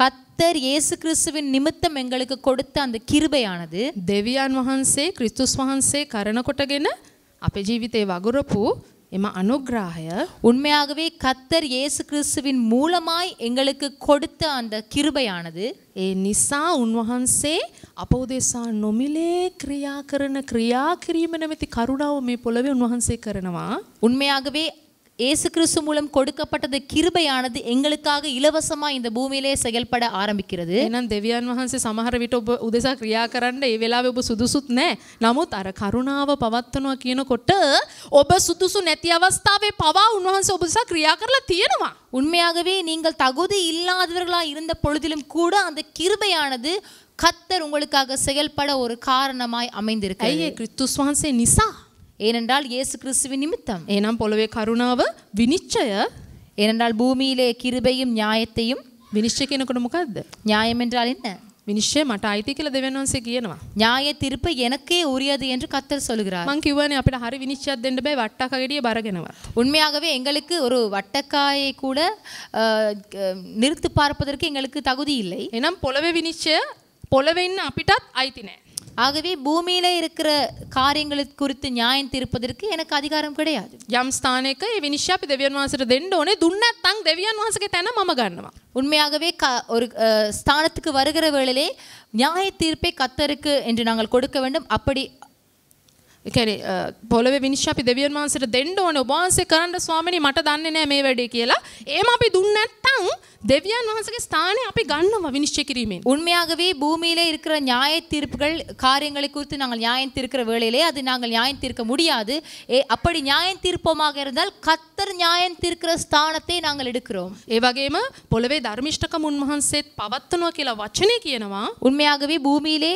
கத்தர் இயேசு கிறிஸ்துவின் நிமித்தம் எங்களுக்கு கொடுத்த அந்த கிருபையானது தெவியான் மகான்சே கிறிஸ்துஸ் மகான்சே கரண கொட்டகன் அப்ப ஜீவித்தே வகுரப்பு எம்ம அனுகிராகய உண்மையாகவே கத்தர் இயேசு கிறிஸ்துவின் மூலமாய் எங்களுக்கு கொடுத்த அந்த கிருபையானது ஏ நிசா உன்வகன்சே அப்போதேசா நொமிலே கிரியா கரண கிரியா கிரியமே நமத்தி கருணாவுமே போலவே உன்வகன்சே கரணவா உண்மையாகவே இயேசு கிறிஸ்து மூலம் கொடுக்கப்பட்டது கிருபையானது எங்களுக்காக இலவசமாக இந்த பூமியிலே செயல்பட ஆரம்பிக்கிறது එහෙනම් දෙවියන් වහන්සේ සමහර විට ඔබ උදෙසා ක්‍රියා කරන්න ඒ වෙලාවේ ඔබ සුදුසුත් தர නමුත් අර කරුණාව கொட்டு කියනකොට சுதுசு සුදුසු නැති අවස්ථාවේ පවා උන්වහන්සේ ඔබ උදෙසා உண்மையாகவே நீங்கள் தகுதி இல்லாதவர்களா இருந்த பொழுதிலும் கூட அந்த கிருபையானது கத்தர் உங்களுக்காக செயல்பட ஒரு காரணமாய் அமைந்திருக்கு ஐயே கிறிஸ்துஸ் வහන්සේ ஏனென்றால் இயேசு கிறிஸ்துவின் நிமித்தம் ஏன்னா போலவே கருணாவ வினிச்சய ஏனென்றால் பூமியிலே கிருபையும் நியாயத்தையும் විනිශ්චය කෙනකොට මොකක්ද நியாயம் என்றால் என்ன විනිශ්චය மட்ட අයිති කියලා දෙවියන් වහන්සේ කියනවා ന്യായ தீர்ப்பு எனக்கே உரியது என்று கர்த்தர் சொல்கிறார் මං කියවනේ අපිට ஹரி විනිශ්චයක් දෙන්න බෑ වට්ටක ගෙඩිය உண்மையாகவே எங்களுக்கு ஒரு வட்டக்காயை கூட நிறுத்து பார்ப்பதற்கு எங்களுக்கு தகுதி இல்லை ஏනම් පොළවේ வினிச்ச පොළවෙන්න අපිටත් අයිති ஆகவே பூமியில இருக்கிற காரியங்களை குறித்து நியாயம் தீர்ப்பதற்கு எனக்கு அதிகாரம் கிடையாது யம் ஸ்தானேக்கு ඒ தேவியன் வாசர் தெண்டோனே වහන්සේට தங் ඕනේ දුන්නේ නැත්නම් දෙවියන් காரணமா உண்மையாகவே க ஒரு ஸ்தானத்துக்கு வருகிற வேளையிலே நியாய தீர்ப்பை கத்தருக்கு என்று நாங்கள் கொடுக்க வேண்டும் அப்படி එකැන පොලව විනිශ්ා අපි දෙවියන් වහන්සට දෙන්න ඕන ඔබහන්සේ කරන්න ස්වාමණි මට දන්නේ නෑ මේ වැඩේ කියලා ඒම අපි දුන්නත්තං දෙවියන් වහන්සගේ ස්ථානය අපි ගන්නවා வினிச்சய கிரீமே உண்மையாகவே பூமியிலே இருக்கிற நியாய தீர்ப்புகள் காரியங்களை குறித்து நாங்கள் நியாயம் தீர்க்கிற வேளையிலே அது நாங்கள் நியாயம் தீர்க்க முடியாது அப்படி நியாயம் தீர்ப்போமாக இருந்தால் கத்தர் நியாயம் தீர்க்கிற ஸ்தானத்தை நாங்கள் எடுக்கிறோம் ඒ වගේම පොළවේ ධර්මිෂ්ඨකම උන්වහන්සේත් පවත්වනවා කියලා වචනේ කියනවා உண்மையாகவே பூமியிலே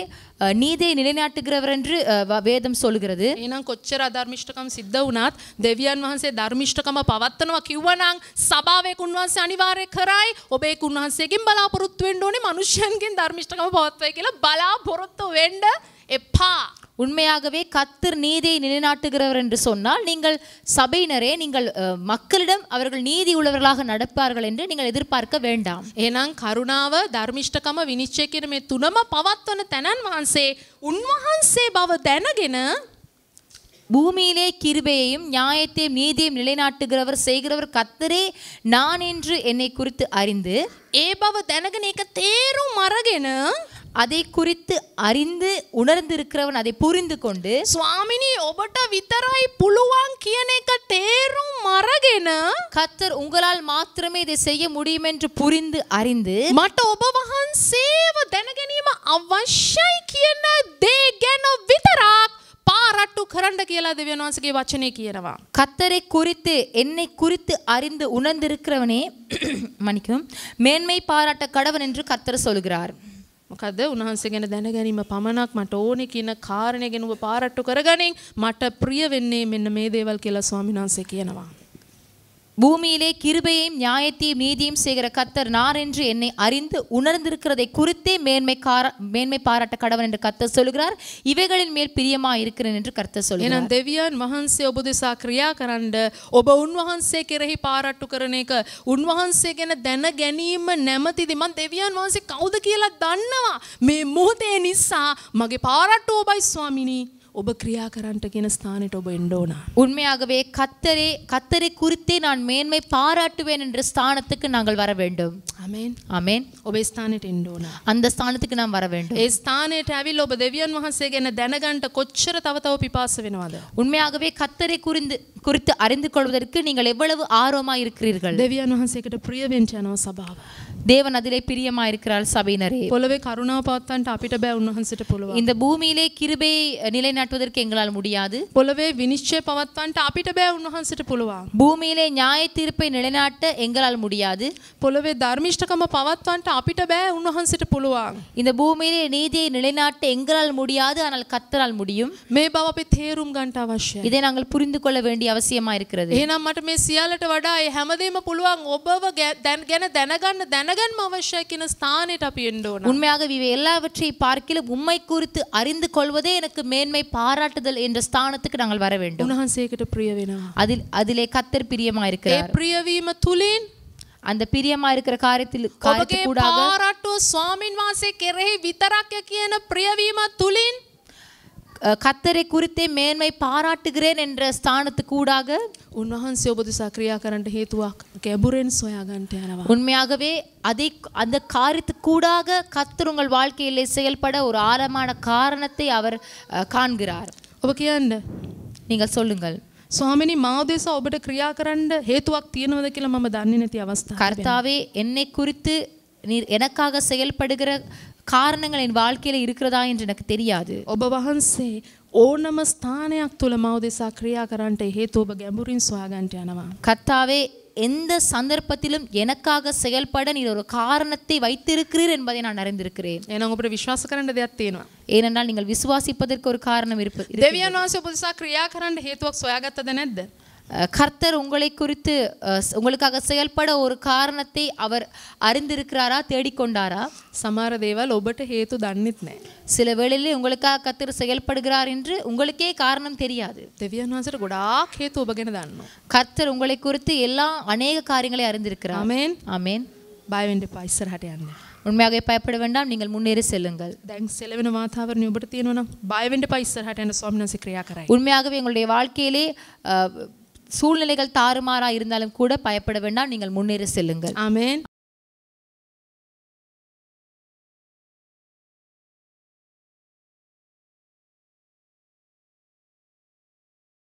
நீதியை நிலைநாட்டுகிறவர் என்று வேதம் சொல்கிறது එහෙනම් කොච්චර අධර්මිෂ්ඨකම් සිද්ධ වුණත් දෙවියන් වහන්සේ ධර්මිෂ්ඨකම පවත්නවා කිව්වනම් සභාවේ කුණවන්සේ අනිවාර්ය කරයි ඔබේ කුණවන්සේගෙන් බලාපොරොත්තු වෙන්න ඕනේ මිනිස්යන්ගෙන් ධර්මිෂ්ඨකම පවත්වයි කියලා බලාපොරොත්තු වෙන්න එපා உண்மையாகவே கத்தர் நீதியை நிலைநாட்டுகிறவர் என்று சொன்னால் நீங்கள் சபையினரே நீங்கள் மக்களிடம் அவர்கள் நீதி உள்ளவர்களாக நடப்பார்கள் என்று நீங்கள் எதிர்பார்க்க வேண்டாம் ஏன்னா கருணாவ தர்மிஷ்டகம විනිශ්චයකින துணம பவாத்தன தனன் வான்சே உன்வான்சே பவ தனகின பூமியிலே கிருபையையும் நியாயத்தையும் நீதியையும் நிலைநாட்டுகிறவர் செய்கிறவர் கத்தரே நான் என்று என்னை குறித்து அறிந்து ஏ பவ நீக்க தேரும் மரகென அதை குறித்து அறிந்து உணர்ந்திருக்கிறவன் அதை புரிந்து கொண்டு சுவாமினி ஒபட்ட வித்தராய் புழுவாங் கியனைக்க தேரும் மரகென கத்தர் உங்களால் மாத்திரமே இதை செய்ய முடியும் என்று புரிந்து அறிந்து மட்ட ஒபவஹன் சேவ தனகனீம அவசியம் කියන தேகன ගැන பாராட்டு கரண்ட කියලා தேவன் வச்சனே වචනේ கத்தரை குறித்து என்னை குறித்து அறிந்து உணர்ந்திருக்கிறவனே மணிக்கும் மேன்மை பாராட்ட கடவன் என்று கத்தர் சொல்கிறார் මොකද උන්වහන්සේ ගැන දැනගැනීම පමණක් මට ඕනේ කියන කාරණය ගැන ඔබ පාරට්ටු කරගනින් මට ප්‍රිය වෙන්නේ මෙන්න මේ දේවල් කියලා ස්වාමීන් වහන්සේ කියනවා. பூமியிலே கிருபையையும் நியாயத்தையும் நீதியும் செய்கிற கத்தர் நார் என்று என்னை அறிந்து உணர்ந்திருக்கிறதை குறித்தே மேன்மை கார மேன்மை பாராட்ட கடவன் என்று கத்தர் சொல்கிறார் இவைகளின் மேல் பிரியமா இருக்கிறேன் என்று கர்த்தர் சொல்கிறார் දෙවියන් වහන්සේ ඔබ දෙසා ක්‍රියා කරන්න ඔබ උන්වහන්සේ කෙරෙහි පාරට්ටු කරන එක උන්වහන්සේ ගැන දැන ගැනීම නැමතිද මං දෙවියන් වහන්සේ කවුද කියලා දන්නවා මේ මොහොතේ නිසා මගේ පාරට්ටුව ඔබයි ස්වාමිනී ඔබ ක්‍රියා කරන්නට කියන ස්ථානයට ඔබ எන්න ඕන. உண்மையாகவே கத்தரே கத்தரை குறித்தே நான் மேன்மை பாராட்டுவேன் என்ற ஸ்தானத்துக்கு நாங்கள் வர வேண்டும். ஆமென். ஆமென். ඔබ ස්ථානයට එන්න ඕන. அந்த ஸ்தானத்துக்கு நாம் வர வேண்டும். ඒ ස්ථානයට ඇවිල්ලා ඔබ දෙවියන් වහන්සේ ගැන දැනගන්න කොච්චර තව තව පිපාස වෙනවද? உண்மையாகவே கத்தரை குறிந்து குறித்து அறிந்து கொள்வதற்கு நீங்கள் எவ்வளவு ஆர்வமாக இருக்கிறீர்கள். දෙවියන් වහන්සේකට ප්‍රිය වෙන්න යනවා සභාව. தேவன் அதிலே பிரியமா இருக்கிறார் சபையினரே போலவே கருணா பார்த்தான் අපිට බෑ උන්වහන්සේට இந்த பூமியிலே கிருபை நிலைநாட்டுவதற்கு எங்களால் முடியாது போலவே வினிச்சே பவத்தான் අපිට බෑ උන්වහන්සේට පුළුවන් பூமியிலே நியாய தீர்ப்பை நிலைநாட்ட எங்களால் முடியாது போலவே தர்மிஷ்டகம பவத்தான் අපිට බෑ උන්වහන්සේට පුළුවන් இந்த பூமியிலே நீதியை நிலைநாட்ட எங்களால் முடியாது ஆனால் கத்தரால் முடியும் மே பவ தேரும் තේරුම් ගන්න இதை நாங்கள் புரிந்து கொள்ள வேண்டிய அவசியமா இருக்கிறது ஏன்னா மட்டுமே சியாலட்ட வட ஹமதேம புலுவாங்க ஒவ்வொரு தன கன ගැන දැනගන්න அனகன் மவஷக்கின ஸ்தானிட்டப் என்றோம் உண்மையாக இவை எல்லாவற்றை பார்க்கிலும் உம்மை குறித்து அறிந்து கொள்வதே எனக்கு மேன்மை பாராட்டுதல் என்ற ஸ்தானத்துக்கு நாங்கள் வர வேண்டும் உன்ஹான்சேக்கிட்ட பிரியவேனா அதில் அதிலே கத்தர் பிரியமா இருக்கிறார் அந்த பிரியமா இருக்கிற காரியத்தில் காரியத்துக்கு கூடாக பாராட்டுவ சுவாமின் வாசே கெரே வித்தராக்கிய பிரியவீம துலின் கத்தரை குறித்தே மேன்மை பாராட்டுகிறேன் என்ற ஸ்தானத்துக்கு ஊடாக உன்வகன்சே உபதி சக்ரியாக்கரன் ஹேத்துவா கெபுரேன் உண்மையாகவே அதை அந்த காரியத்துக்கூடாக கூடாக கத்தர் உங்கள் வாழ்க்கையில் செயல்பட ஒரு ஆழமான காரணத்தை அவர் காண்கிறார் ஓகே நீங்கள் சொல்லுங்கள் சுவாமினி மாதேச ஒப்பிட கிரியாக்கரண்ட ஹேத்துவாக் தீர்ணுவதற்கில மம தண்ணினத்தி அவஸ்தா கர்த்தாவே என்னை குறித்து நீர் எனக்காக செயல்படுகிற காரணங்கள் என் வாழ்க்கையில இருக்கிறதா என்று எனக்கு தெரியாது ஒப்ப வகன்சே ඕනම ஸ்தானையாக துல மாவுதேசா දෙසා ஹே தோப கெம்புரின் ඔබ ගැඹුරින් எந்த சந்தர்ப்பத்திலும் எனக்காக செயல்பட நீ ஒரு காரணத்தை வைத்திருக்கிறீர் என்பதை நான் அறிந்திருக்கிறேன் ஏன்னா உங்க விசுவாச கரண்ட ஏனென்றால் நீங்கள் விசுவாசிப்பதற்கு ஒரு காரணம் இருப்பது தேவியான உபதேசா கிரியா கரண்ட ஹேத்துவாக சோயாகத்ததனெத்த கர்த்தர் உங்களை குறித்து உங்களுக்காக செயல்பட ஒரு காரணத்தை அவர் அறிந்திருக்கிறாரா தேடிக்கொண்டாரா சமார தேவால் ஒபட்ட ஹேத்து தன்னித்னே சில வேளையிலே உங்களுக்காக கர்த்தர் செயல்படுகிறார் என்று உங்களுக்கே காரணம் தெரியாது தெவியநாசர் குடா ஹேத்து உபகன கர்த்தர் உங்களை குறித்து எல்லா அநேக காரியங்களை அறிந்திருக்கிறார் அமேன் அமேன் பாய் வேண்டிய பாய்சர் ஹட்டையாங்க உண்மையாக பயப்பட வேண்டாம் நீங்கள் முன்னேறி செல்லுங்கள் தேங்க்ஸ் செலவின வாத்தாவரணி உபடுத்தி என்ன பாய் வேண்டிய சார் ஹட்டையான சுவாமிநாசி கிரியா கராய் உண்மையாகவே எங்களுடைய வாழ்க்கையிலே சூழ்நிலைகள் தாறுமாறா இருந்தாலும் கூட பயப்பட வேண்டாம் நீங்கள் முன்னேறி செல்லுங்கள் ஆமேன்